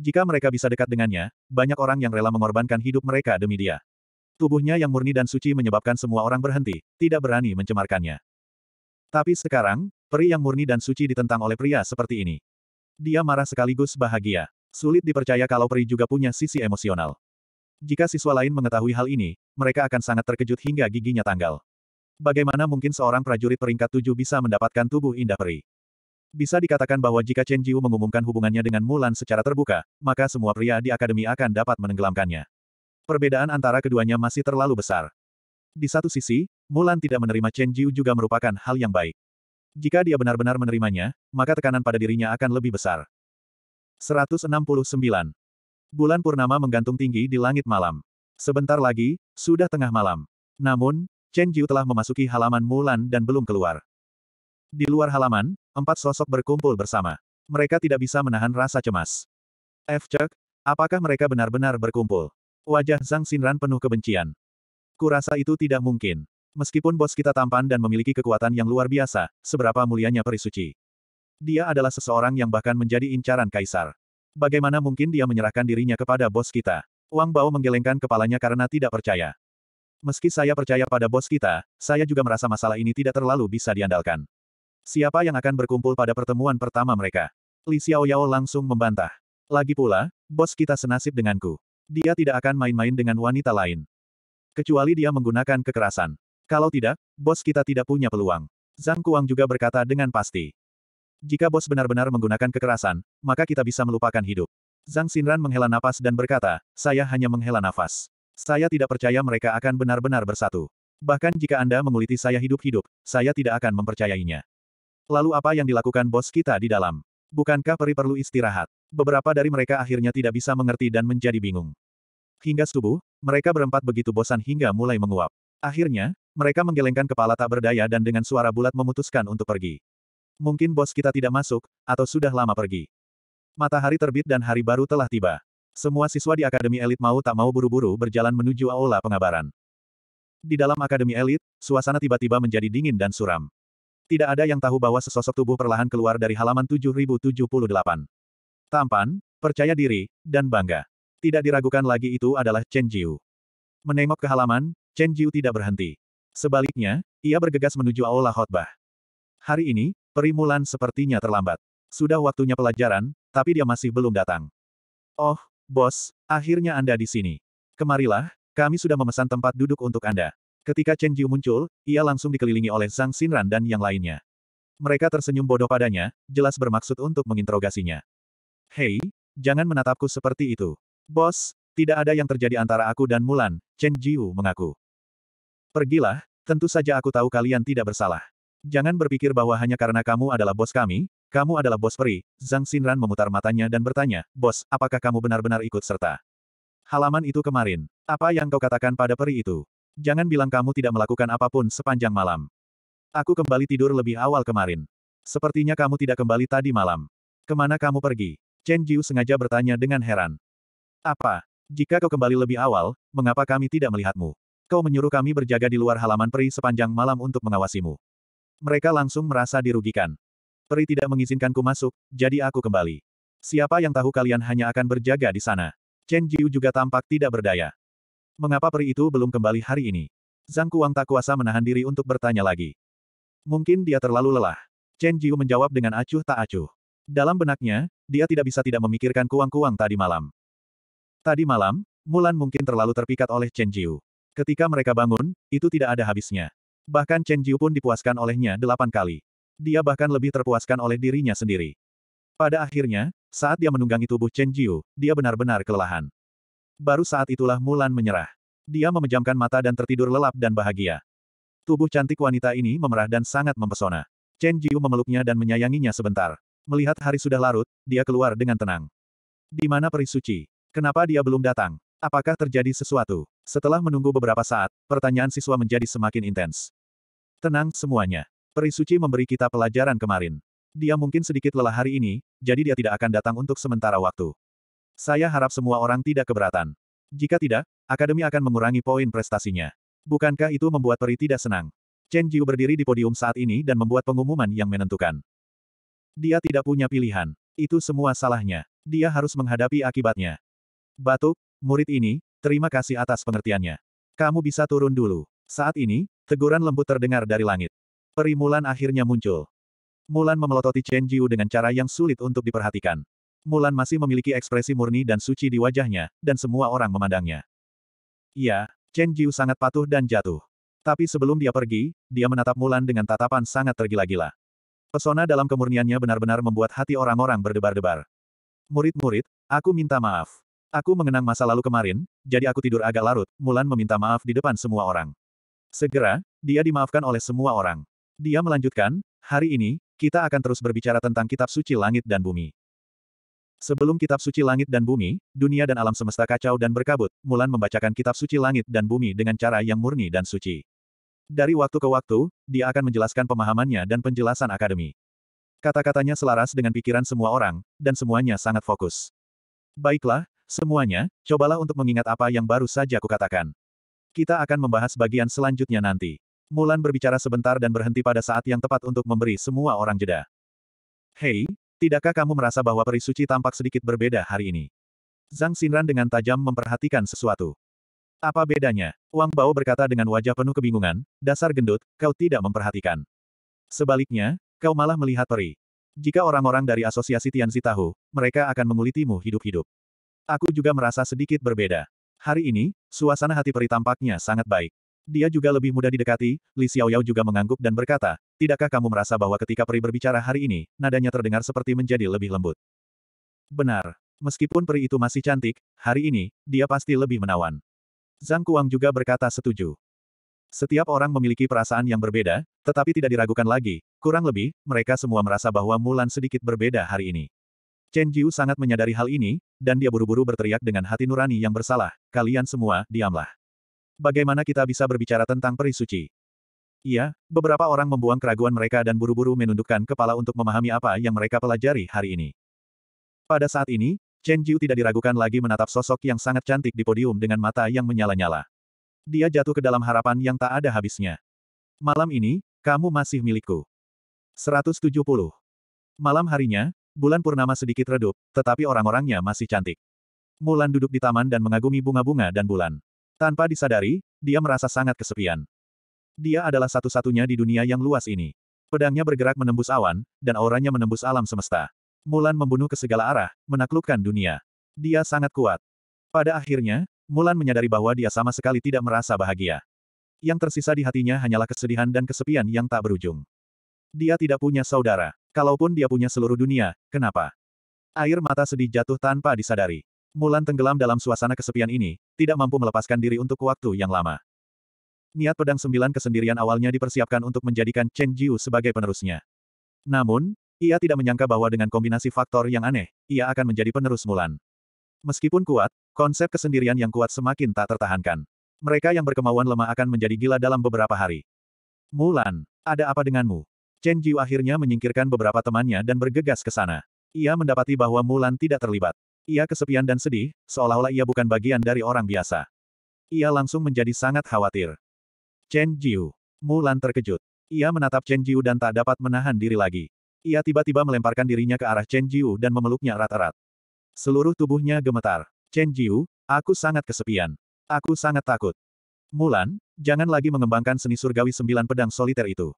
Jika mereka bisa dekat dengannya, banyak orang yang rela mengorbankan hidup mereka demi dia. Tubuhnya yang murni dan suci menyebabkan semua orang berhenti, tidak berani mencemarkannya. Tapi sekarang, peri yang murni dan suci ditentang oleh pria seperti ini. Dia marah sekaligus bahagia. Sulit dipercaya kalau peri juga punya sisi emosional. Jika siswa lain mengetahui hal ini, mereka akan sangat terkejut hingga giginya tanggal. Bagaimana mungkin seorang prajurit peringkat tujuh bisa mendapatkan tubuh indah peri? Bisa dikatakan bahwa jika Chen Jiu mengumumkan hubungannya dengan Mulan secara terbuka, maka semua pria di akademi akan dapat menenggelamkannya. Perbedaan antara keduanya masih terlalu besar. Di satu sisi, Mulan tidak menerima Chen Jiu juga merupakan hal yang baik. Jika dia benar-benar menerimanya, maka tekanan pada dirinya akan lebih besar. 169. Bulan purnama menggantung tinggi di langit malam. Sebentar lagi, sudah tengah malam. Namun, Chen Jiu telah memasuki halaman Mulan dan belum keluar. Di luar halaman, empat sosok berkumpul bersama. Mereka tidak bisa menahan rasa cemas. F. Cek, apakah mereka benar-benar berkumpul? Wajah Zhang Xinran penuh kebencian. Kurasa itu tidak mungkin. Meskipun bos kita tampan dan memiliki kekuatan yang luar biasa, seberapa mulianya perisuci. Dia adalah seseorang yang bahkan menjadi incaran kaisar. Bagaimana mungkin dia menyerahkan dirinya kepada bos kita? Wang Bao menggelengkan kepalanya karena tidak percaya. Meski saya percaya pada bos kita, saya juga merasa masalah ini tidak terlalu bisa diandalkan. Siapa yang akan berkumpul pada pertemuan pertama mereka? Li Xiaoyao langsung membantah. Lagi pula, bos kita senasib denganku. Dia tidak akan main-main dengan wanita lain. Kecuali dia menggunakan kekerasan. Kalau tidak, bos kita tidak punya peluang. Zhang Kuang juga berkata dengan pasti. Jika bos benar-benar menggunakan kekerasan, maka kita bisa melupakan hidup. Zhang Xinran menghela nafas dan berkata, saya hanya menghela nafas. Saya tidak percaya mereka akan benar-benar bersatu. Bahkan jika Anda menguliti saya hidup-hidup, saya tidak akan mempercayainya. Lalu apa yang dilakukan bos kita di dalam? Bukankah peri perlu istirahat? Beberapa dari mereka akhirnya tidak bisa mengerti dan menjadi bingung. Hingga subuh, mereka berempat begitu bosan hingga mulai menguap. Akhirnya, mereka menggelengkan kepala tak berdaya dan dengan suara bulat memutuskan untuk pergi. Mungkin bos kita tidak masuk, atau sudah lama pergi. Matahari terbit dan hari baru telah tiba. Semua siswa di Akademi Elit mau tak mau buru-buru berjalan menuju aula pengabaran. Di dalam Akademi Elit, suasana tiba-tiba menjadi dingin dan suram. Tidak ada yang tahu bahwa sesosok tubuh perlahan keluar dari halaman 7078. Tampan, percaya diri, dan bangga. Tidak diragukan lagi itu adalah Chen Jiu. Menengok ke halaman, Chen Jiu tidak berhenti. Sebaliknya, ia bergegas menuju aula khotbah. Hari ini, Perimulan sepertinya terlambat. Sudah waktunya pelajaran, tapi dia masih belum datang. Oh, bos, akhirnya Anda di sini. Kemarilah, kami sudah memesan tempat duduk untuk Anda. Ketika Chen Jiu muncul, ia langsung dikelilingi oleh Zhang Xinran dan yang lainnya. Mereka tersenyum bodoh padanya, jelas bermaksud untuk menginterogasinya. Hei, jangan menatapku seperti itu. Bos, tidak ada yang terjadi antara aku dan Mulan, Chen Jiu mengaku. Pergilah, tentu saja aku tahu kalian tidak bersalah. Jangan berpikir bahwa hanya karena kamu adalah bos kami, kamu adalah bos peri. Zhang Xinran memutar matanya dan bertanya, Bos, apakah kamu benar-benar ikut serta? Halaman itu kemarin. Apa yang kau katakan pada peri itu? Jangan bilang kamu tidak melakukan apapun sepanjang malam. Aku kembali tidur lebih awal kemarin. Sepertinya kamu tidak kembali tadi malam. Kemana kamu pergi? Chen Jiu sengaja bertanya dengan heran. Apa? Jika kau kembali lebih awal, mengapa kami tidak melihatmu? Kau menyuruh kami berjaga di luar halaman peri sepanjang malam untuk mengawasimu. Mereka langsung merasa dirugikan. Peri tidak mengizinkanku masuk, jadi aku kembali. Siapa yang tahu kalian hanya akan berjaga di sana. Chen Jiu juga tampak tidak berdaya. Mengapa peri itu belum kembali hari ini? Zhang Kuang tak kuasa menahan diri untuk bertanya lagi. Mungkin dia terlalu lelah. Chen Jiu menjawab dengan acuh tak acuh. Dalam benaknya, dia tidak bisa tidak memikirkan kuang-kuang tadi malam. Tadi malam, Mulan mungkin terlalu terpikat oleh Chen Jiu. Ketika mereka bangun, itu tidak ada habisnya. Bahkan Chen Jiu pun dipuaskan olehnya delapan kali. Dia bahkan lebih terpuaskan oleh dirinya sendiri. Pada akhirnya, saat dia menunggangi tubuh Chen Jiu, dia benar-benar kelelahan. Baru saat itulah Mulan menyerah. Dia memejamkan mata dan tertidur lelap dan bahagia. Tubuh cantik wanita ini memerah dan sangat mempesona. Chen Jiu memeluknya dan menyayanginya sebentar. Melihat hari sudah larut, dia keluar dengan tenang. Di mana peri suci? Kenapa dia belum datang? Apakah terjadi sesuatu? Setelah menunggu beberapa saat, pertanyaan siswa menjadi semakin intens. Tenang semuanya. Peri Suci memberi kita pelajaran kemarin. Dia mungkin sedikit lelah hari ini, jadi dia tidak akan datang untuk sementara waktu. Saya harap semua orang tidak keberatan. Jika tidak, Akademi akan mengurangi poin prestasinya. Bukankah itu membuat Peri tidak senang? Chen Jiu berdiri di podium saat ini dan membuat pengumuman yang menentukan. Dia tidak punya pilihan. Itu semua salahnya. Dia harus menghadapi akibatnya. Batuk, murid ini, terima kasih atas pengertiannya. Kamu bisa turun dulu. Saat ini, Teguran lembut terdengar dari langit. Peri Mulan akhirnya muncul. Mulan memelototi Chen Jiu dengan cara yang sulit untuk diperhatikan. Mulan masih memiliki ekspresi murni dan suci di wajahnya, dan semua orang memandangnya. Iya, Chen Jiu sangat patuh dan jatuh. Tapi sebelum dia pergi, dia menatap Mulan dengan tatapan sangat tergila-gila. Pesona dalam kemurniannya benar-benar membuat hati orang-orang berdebar-debar. Murid-murid, aku minta maaf. Aku mengenang masa lalu kemarin, jadi aku tidur agak larut, Mulan meminta maaf di depan semua orang. Segera, dia dimaafkan oleh semua orang. Dia melanjutkan, hari ini, kita akan terus berbicara tentang kitab suci langit dan bumi. Sebelum kitab suci langit dan bumi, dunia dan alam semesta kacau dan berkabut, Mulan membacakan kitab suci langit dan bumi dengan cara yang murni dan suci. Dari waktu ke waktu, dia akan menjelaskan pemahamannya dan penjelasan akademi. Kata-katanya selaras dengan pikiran semua orang, dan semuanya sangat fokus. Baiklah, semuanya, cobalah untuk mengingat apa yang baru saja kukatakan. Kita akan membahas bagian selanjutnya nanti. Mulan berbicara sebentar dan berhenti pada saat yang tepat untuk memberi semua orang jeda. Hei, tidakkah kamu merasa bahwa peri suci tampak sedikit berbeda hari ini? Zhang Xinran dengan tajam memperhatikan sesuatu. Apa bedanya? Wang Bao berkata dengan wajah penuh kebingungan, dasar gendut, kau tidak memperhatikan. Sebaliknya, kau malah melihat peri. Jika orang-orang dari asosiasi Tianzi tahu, mereka akan mengulitimu hidup-hidup. Aku juga merasa sedikit berbeda. Hari ini, suasana hati peri tampaknya sangat baik. Dia juga lebih mudah didekati, Li Xiaoyao juga mengangguk dan berkata, Tidakkah kamu merasa bahwa ketika peri berbicara hari ini, nadanya terdengar seperti menjadi lebih lembut? Benar. Meskipun peri itu masih cantik, hari ini, dia pasti lebih menawan. Zhang Kuang juga berkata setuju. Setiap orang memiliki perasaan yang berbeda, tetapi tidak diragukan lagi, kurang lebih, mereka semua merasa bahwa Mulan sedikit berbeda hari ini. Chen Jiu sangat menyadari hal ini, dan dia buru-buru berteriak dengan hati nurani yang bersalah, kalian semua, diamlah. Bagaimana kita bisa berbicara tentang peri suci? Iya, beberapa orang membuang keraguan mereka dan buru-buru menundukkan kepala untuk memahami apa yang mereka pelajari hari ini. Pada saat ini, Chen Jiu tidak diragukan lagi menatap sosok yang sangat cantik di podium dengan mata yang menyala-nyala. Dia jatuh ke dalam harapan yang tak ada habisnya. Malam ini, kamu masih milikku. 170. Malam harinya, Bulan purnama sedikit redup, tetapi orang-orangnya masih cantik. Mulan duduk di taman dan mengagumi bunga-bunga dan bulan. Tanpa disadari, dia merasa sangat kesepian. Dia adalah satu-satunya di dunia yang luas ini. Pedangnya bergerak menembus awan, dan auranya menembus alam semesta. Mulan membunuh ke segala arah, menaklukkan dunia. Dia sangat kuat. Pada akhirnya, Mulan menyadari bahwa dia sama sekali tidak merasa bahagia. Yang tersisa di hatinya hanyalah kesedihan dan kesepian yang tak berujung. Dia tidak punya saudara. Kalaupun dia punya seluruh dunia, kenapa? Air mata sedih jatuh tanpa disadari. Mulan tenggelam dalam suasana kesepian ini, tidak mampu melepaskan diri untuk waktu yang lama. Niat pedang sembilan kesendirian awalnya dipersiapkan untuk menjadikan Chen Jiu sebagai penerusnya. Namun, ia tidak menyangka bahwa dengan kombinasi faktor yang aneh, ia akan menjadi penerus Mulan. Meskipun kuat, konsep kesendirian yang kuat semakin tak tertahankan. Mereka yang berkemauan lemah akan menjadi gila dalam beberapa hari. Mulan, ada apa denganmu? Chen Jiu akhirnya menyingkirkan beberapa temannya dan bergegas ke sana. Ia mendapati bahwa Mulan tidak terlibat. Ia kesepian dan sedih, seolah-olah ia bukan bagian dari orang biasa. Ia langsung menjadi sangat khawatir. Chen Jiu. Mulan terkejut. Ia menatap Chen Jiu dan tak dapat menahan diri lagi. Ia tiba-tiba melemparkan dirinya ke arah Chen Jiu dan memeluknya erat-erat. Seluruh tubuhnya gemetar. Chen Jiu, aku sangat kesepian. Aku sangat takut. Mulan, jangan lagi mengembangkan seni surgawi sembilan pedang soliter itu.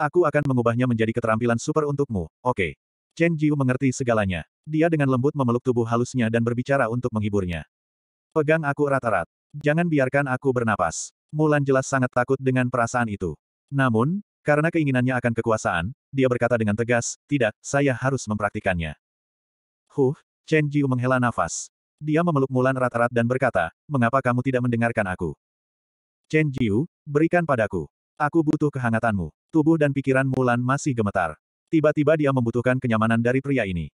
Aku akan mengubahnya menjadi keterampilan super untukmu, oke. Okay. Chen Jiu mengerti segalanya. Dia dengan lembut memeluk tubuh halusnya dan berbicara untuk menghiburnya. Pegang aku erat-erat. Jangan biarkan aku bernapas. Mulan jelas sangat takut dengan perasaan itu. Namun, karena keinginannya akan kekuasaan, dia berkata dengan tegas, tidak, saya harus mempraktikannya. Huh, Chen Jiu menghela nafas. Dia memeluk Mulan erat-erat dan berkata, mengapa kamu tidak mendengarkan aku? Chen Jiu, berikan padaku. Aku butuh kehangatanmu. Tubuh dan pikiran Mulan masih gemetar. Tiba-tiba dia membutuhkan kenyamanan dari pria ini.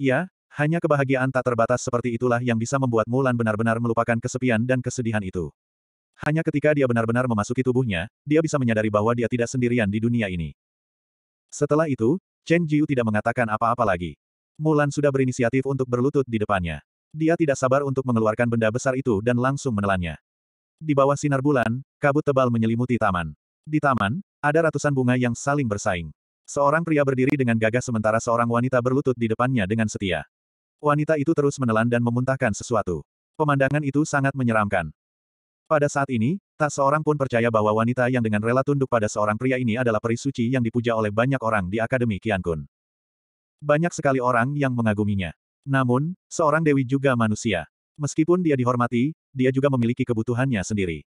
Ya, hanya kebahagiaan tak terbatas seperti itulah yang bisa membuat Mulan benar-benar melupakan kesepian dan kesedihan itu. Hanya ketika dia benar-benar memasuki tubuhnya, dia bisa menyadari bahwa dia tidak sendirian di dunia ini. Setelah itu, Chen Jiu tidak mengatakan apa-apa lagi. Mulan sudah berinisiatif untuk berlutut di depannya. Dia tidak sabar untuk mengeluarkan benda besar itu dan langsung menelannya. Di bawah sinar bulan, kabut tebal menyelimuti taman. Di taman, ada ratusan bunga yang saling bersaing. Seorang pria berdiri dengan gagah sementara seorang wanita berlutut di depannya dengan setia. Wanita itu terus menelan dan memuntahkan sesuatu. Pemandangan itu sangat menyeramkan. Pada saat ini, tak seorang pun percaya bahwa wanita yang dengan rela tunduk pada seorang pria ini adalah peri suci yang dipuja oleh banyak orang di Akademi Kiankun. Banyak sekali orang yang mengaguminya. Namun, seorang dewi juga manusia. Meskipun dia dihormati, dia juga memiliki kebutuhannya sendiri.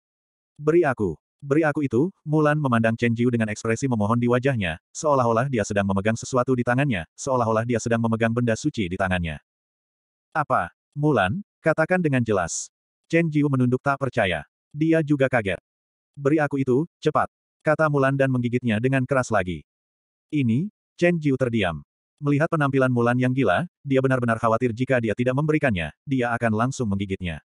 Beri aku. Beri aku itu, Mulan memandang Chen Jiu dengan ekspresi memohon di wajahnya, seolah-olah dia sedang memegang sesuatu di tangannya, seolah-olah dia sedang memegang benda suci di tangannya. Apa? Mulan, katakan dengan jelas. Chen Jiu menunduk tak percaya. Dia juga kaget. Beri aku itu, cepat. Kata Mulan dan menggigitnya dengan keras lagi. Ini, Chen Jiu terdiam. Melihat penampilan Mulan yang gila, dia benar-benar khawatir jika dia tidak memberikannya, dia akan langsung menggigitnya.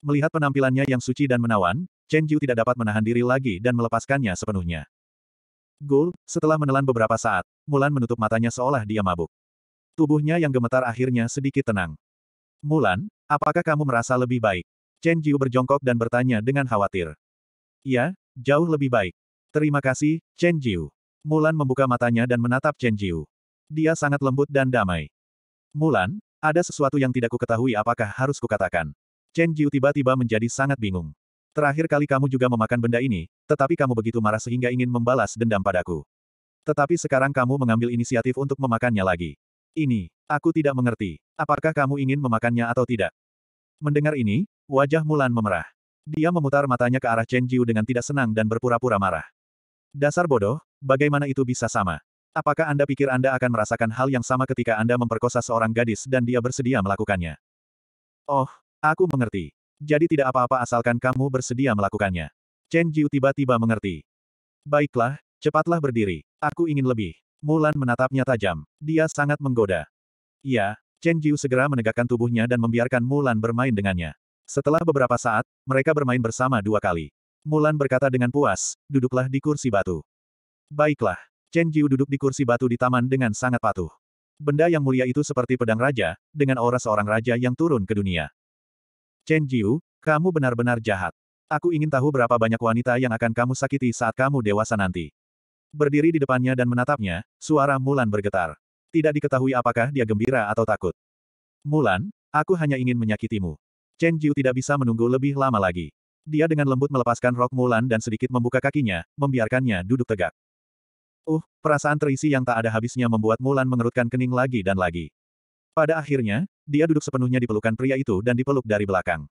Melihat penampilannya yang suci dan menawan, Chen Jiu tidak dapat menahan diri lagi dan melepaskannya sepenuhnya. Gul, setelah menelan beberapa saat, Mulan menutup matanya seolah dia mabuk. Tubuhnya yang gemetar akhirnya sedikit tenang. Mulan, apakah kamu merasa lebih baik? Chen Jiu berjongkok dan bertanya dengan khawatir. Ya, jauh lebih baik. Terima kasih, Chen Jiu. Mulan membuka matanya dan menatap Chen Jiu. Dia sangat lembut dan damai. Mulan, ada sesuatu yang tidak kuketahui apakah harus kukatakan. Chen Jiu tiba-tiba menjadi sangat bingung. Terakhir kali kamu juga memakan benda ini, tetapi kamu begitu marah sehingga ingin membalas dendam padaku. Tetapi sekarang kamu mengambil inisiatif untuk memakannya lagi. Ini, aku tidak mengerti. Apakah kamu ingin memakannya atau tidak? Mendengar ini, wajah Mulan memerah. Dia memutar matanya ke arah Chen Jiu dengan tidak senang dan berpura-pura marah. Dasar bodoh, bagaimana itu bisa sama? Apakah Anda pikir Anda akan merasakan hal yang sama ketika Anda memperkosa seorang gadis dan dia bersedia melakukannya? Oh, Aku mengerti. Jadi tidak apa-apa asalkan kamu bersedia melakukannya. Chen Jiu tiba-tiba mengerti. Baiklah, cepatlah berdiri. Aku ingin lebih. Mulan menatapnya tajam. Dia sangat menggoda. Iya, Chen Jiu segera menegakkan tubuhnya dan membiarkan Mulan bermain dengannya. Setelah beberapa saat, mereka bermain bersama dua kali. Mulan berkata dengan puas, duduklah di kursi batu. Baiklah. Chen Jiu duduk di kursi batu di taman dengan sangat patuh. Benda yang mulia itu seperti pedang raja, dengan aura seorang raja yang turun ke dunia. Chen Jiu, kamu benar-benar jahat. Aku ingin tahu berapa banyak wanita yang akan kamu sakiti saat kamu dewasa nanti. Berdiri di depannya dan menatapnya, suara Mulan bergetar. Tidak diketahui apakah dia gembira atau takut. Mulan, aku hanya ingin menyakitimu. Chen Jiu tidak bisa menunggu lebih lama lagi. Dia dengan lembut melepaskan rok Mulan dan sedikit membuka kakinya, membiarkannya duduk tegak. Uh, perasaan terisi yang tak ada habisnya membuat Mulan mengerutkan kening lagi dan lagi. Pada akhirnya, dia duduk sepenuhnya di pelukan pria itu dan dipeluk dari belakang.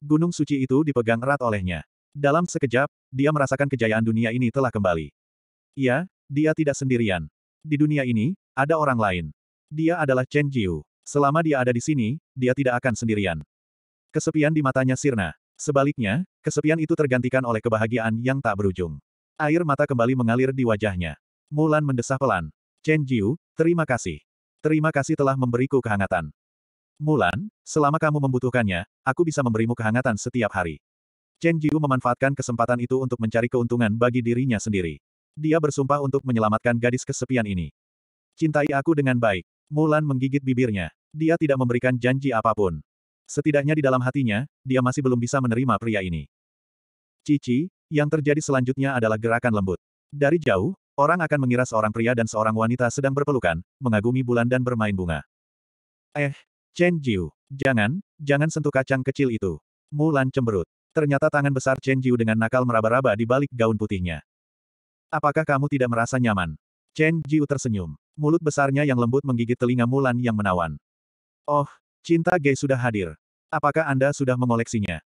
Gunung suci itu dipegang erat olehnya. Dalam sekejap, dia merasakan kejayaan dunia ini telah kembali. Ya, dia tidak sendirian. Di dunia ini, ada orang lain. Dia adalah Chen Jiu. Selama dia ada di sini, dia tidak akan sendirian. Kesepian di matanya sirna. Sebaliknya, kesepian itu tergantikan oleh kebahagiaan yang tak berujung. Air mata kembali mengalir di wajahnya. Mulan mendesah pelan. Chen Jiu, terima kasih. Terima kasih telah memberiku kehangatan. Mulan, selama kamu membutuhkannya, aku bisa memberimu kehangatan setiap hari. Chen Jiu memanfaatkan kesempatan itu untuk mencari keuntungan bagi dirinya sendiri. Dia bersumpah untuk menyelamatkan gadis kesepian ini. Cintai aku dengan baik. Mulan menggigit bibirnya. Dia tidak memberikan janji apapun. Setidaknya di dalam hatinya, dia masih belum bisa menerima pria ini. Cici, yang terjadi selanjutnya adalah gerakan lembut. Dari jauh, Orang akan mengira seorang pria dan seorang wanita sedang berpelukan, mengagumi bulan dan bermain bunga. Eh, Chen Jiu, jangan, jangan sentuh kacang kecil itu. Mulan cemberut. Ternyata tangan besar Chen Jiu dengan nakal meraba-raba di balik gaun putihnya. Apakah kamu tidak merasa nyaman? Chen Jiu tersenyum. Mulut besarnya yang lembut menggigit telinga Mulan yang menawan. Oh, cinta gay sudah hadir. Apakah Anda sudah mengoleksinya?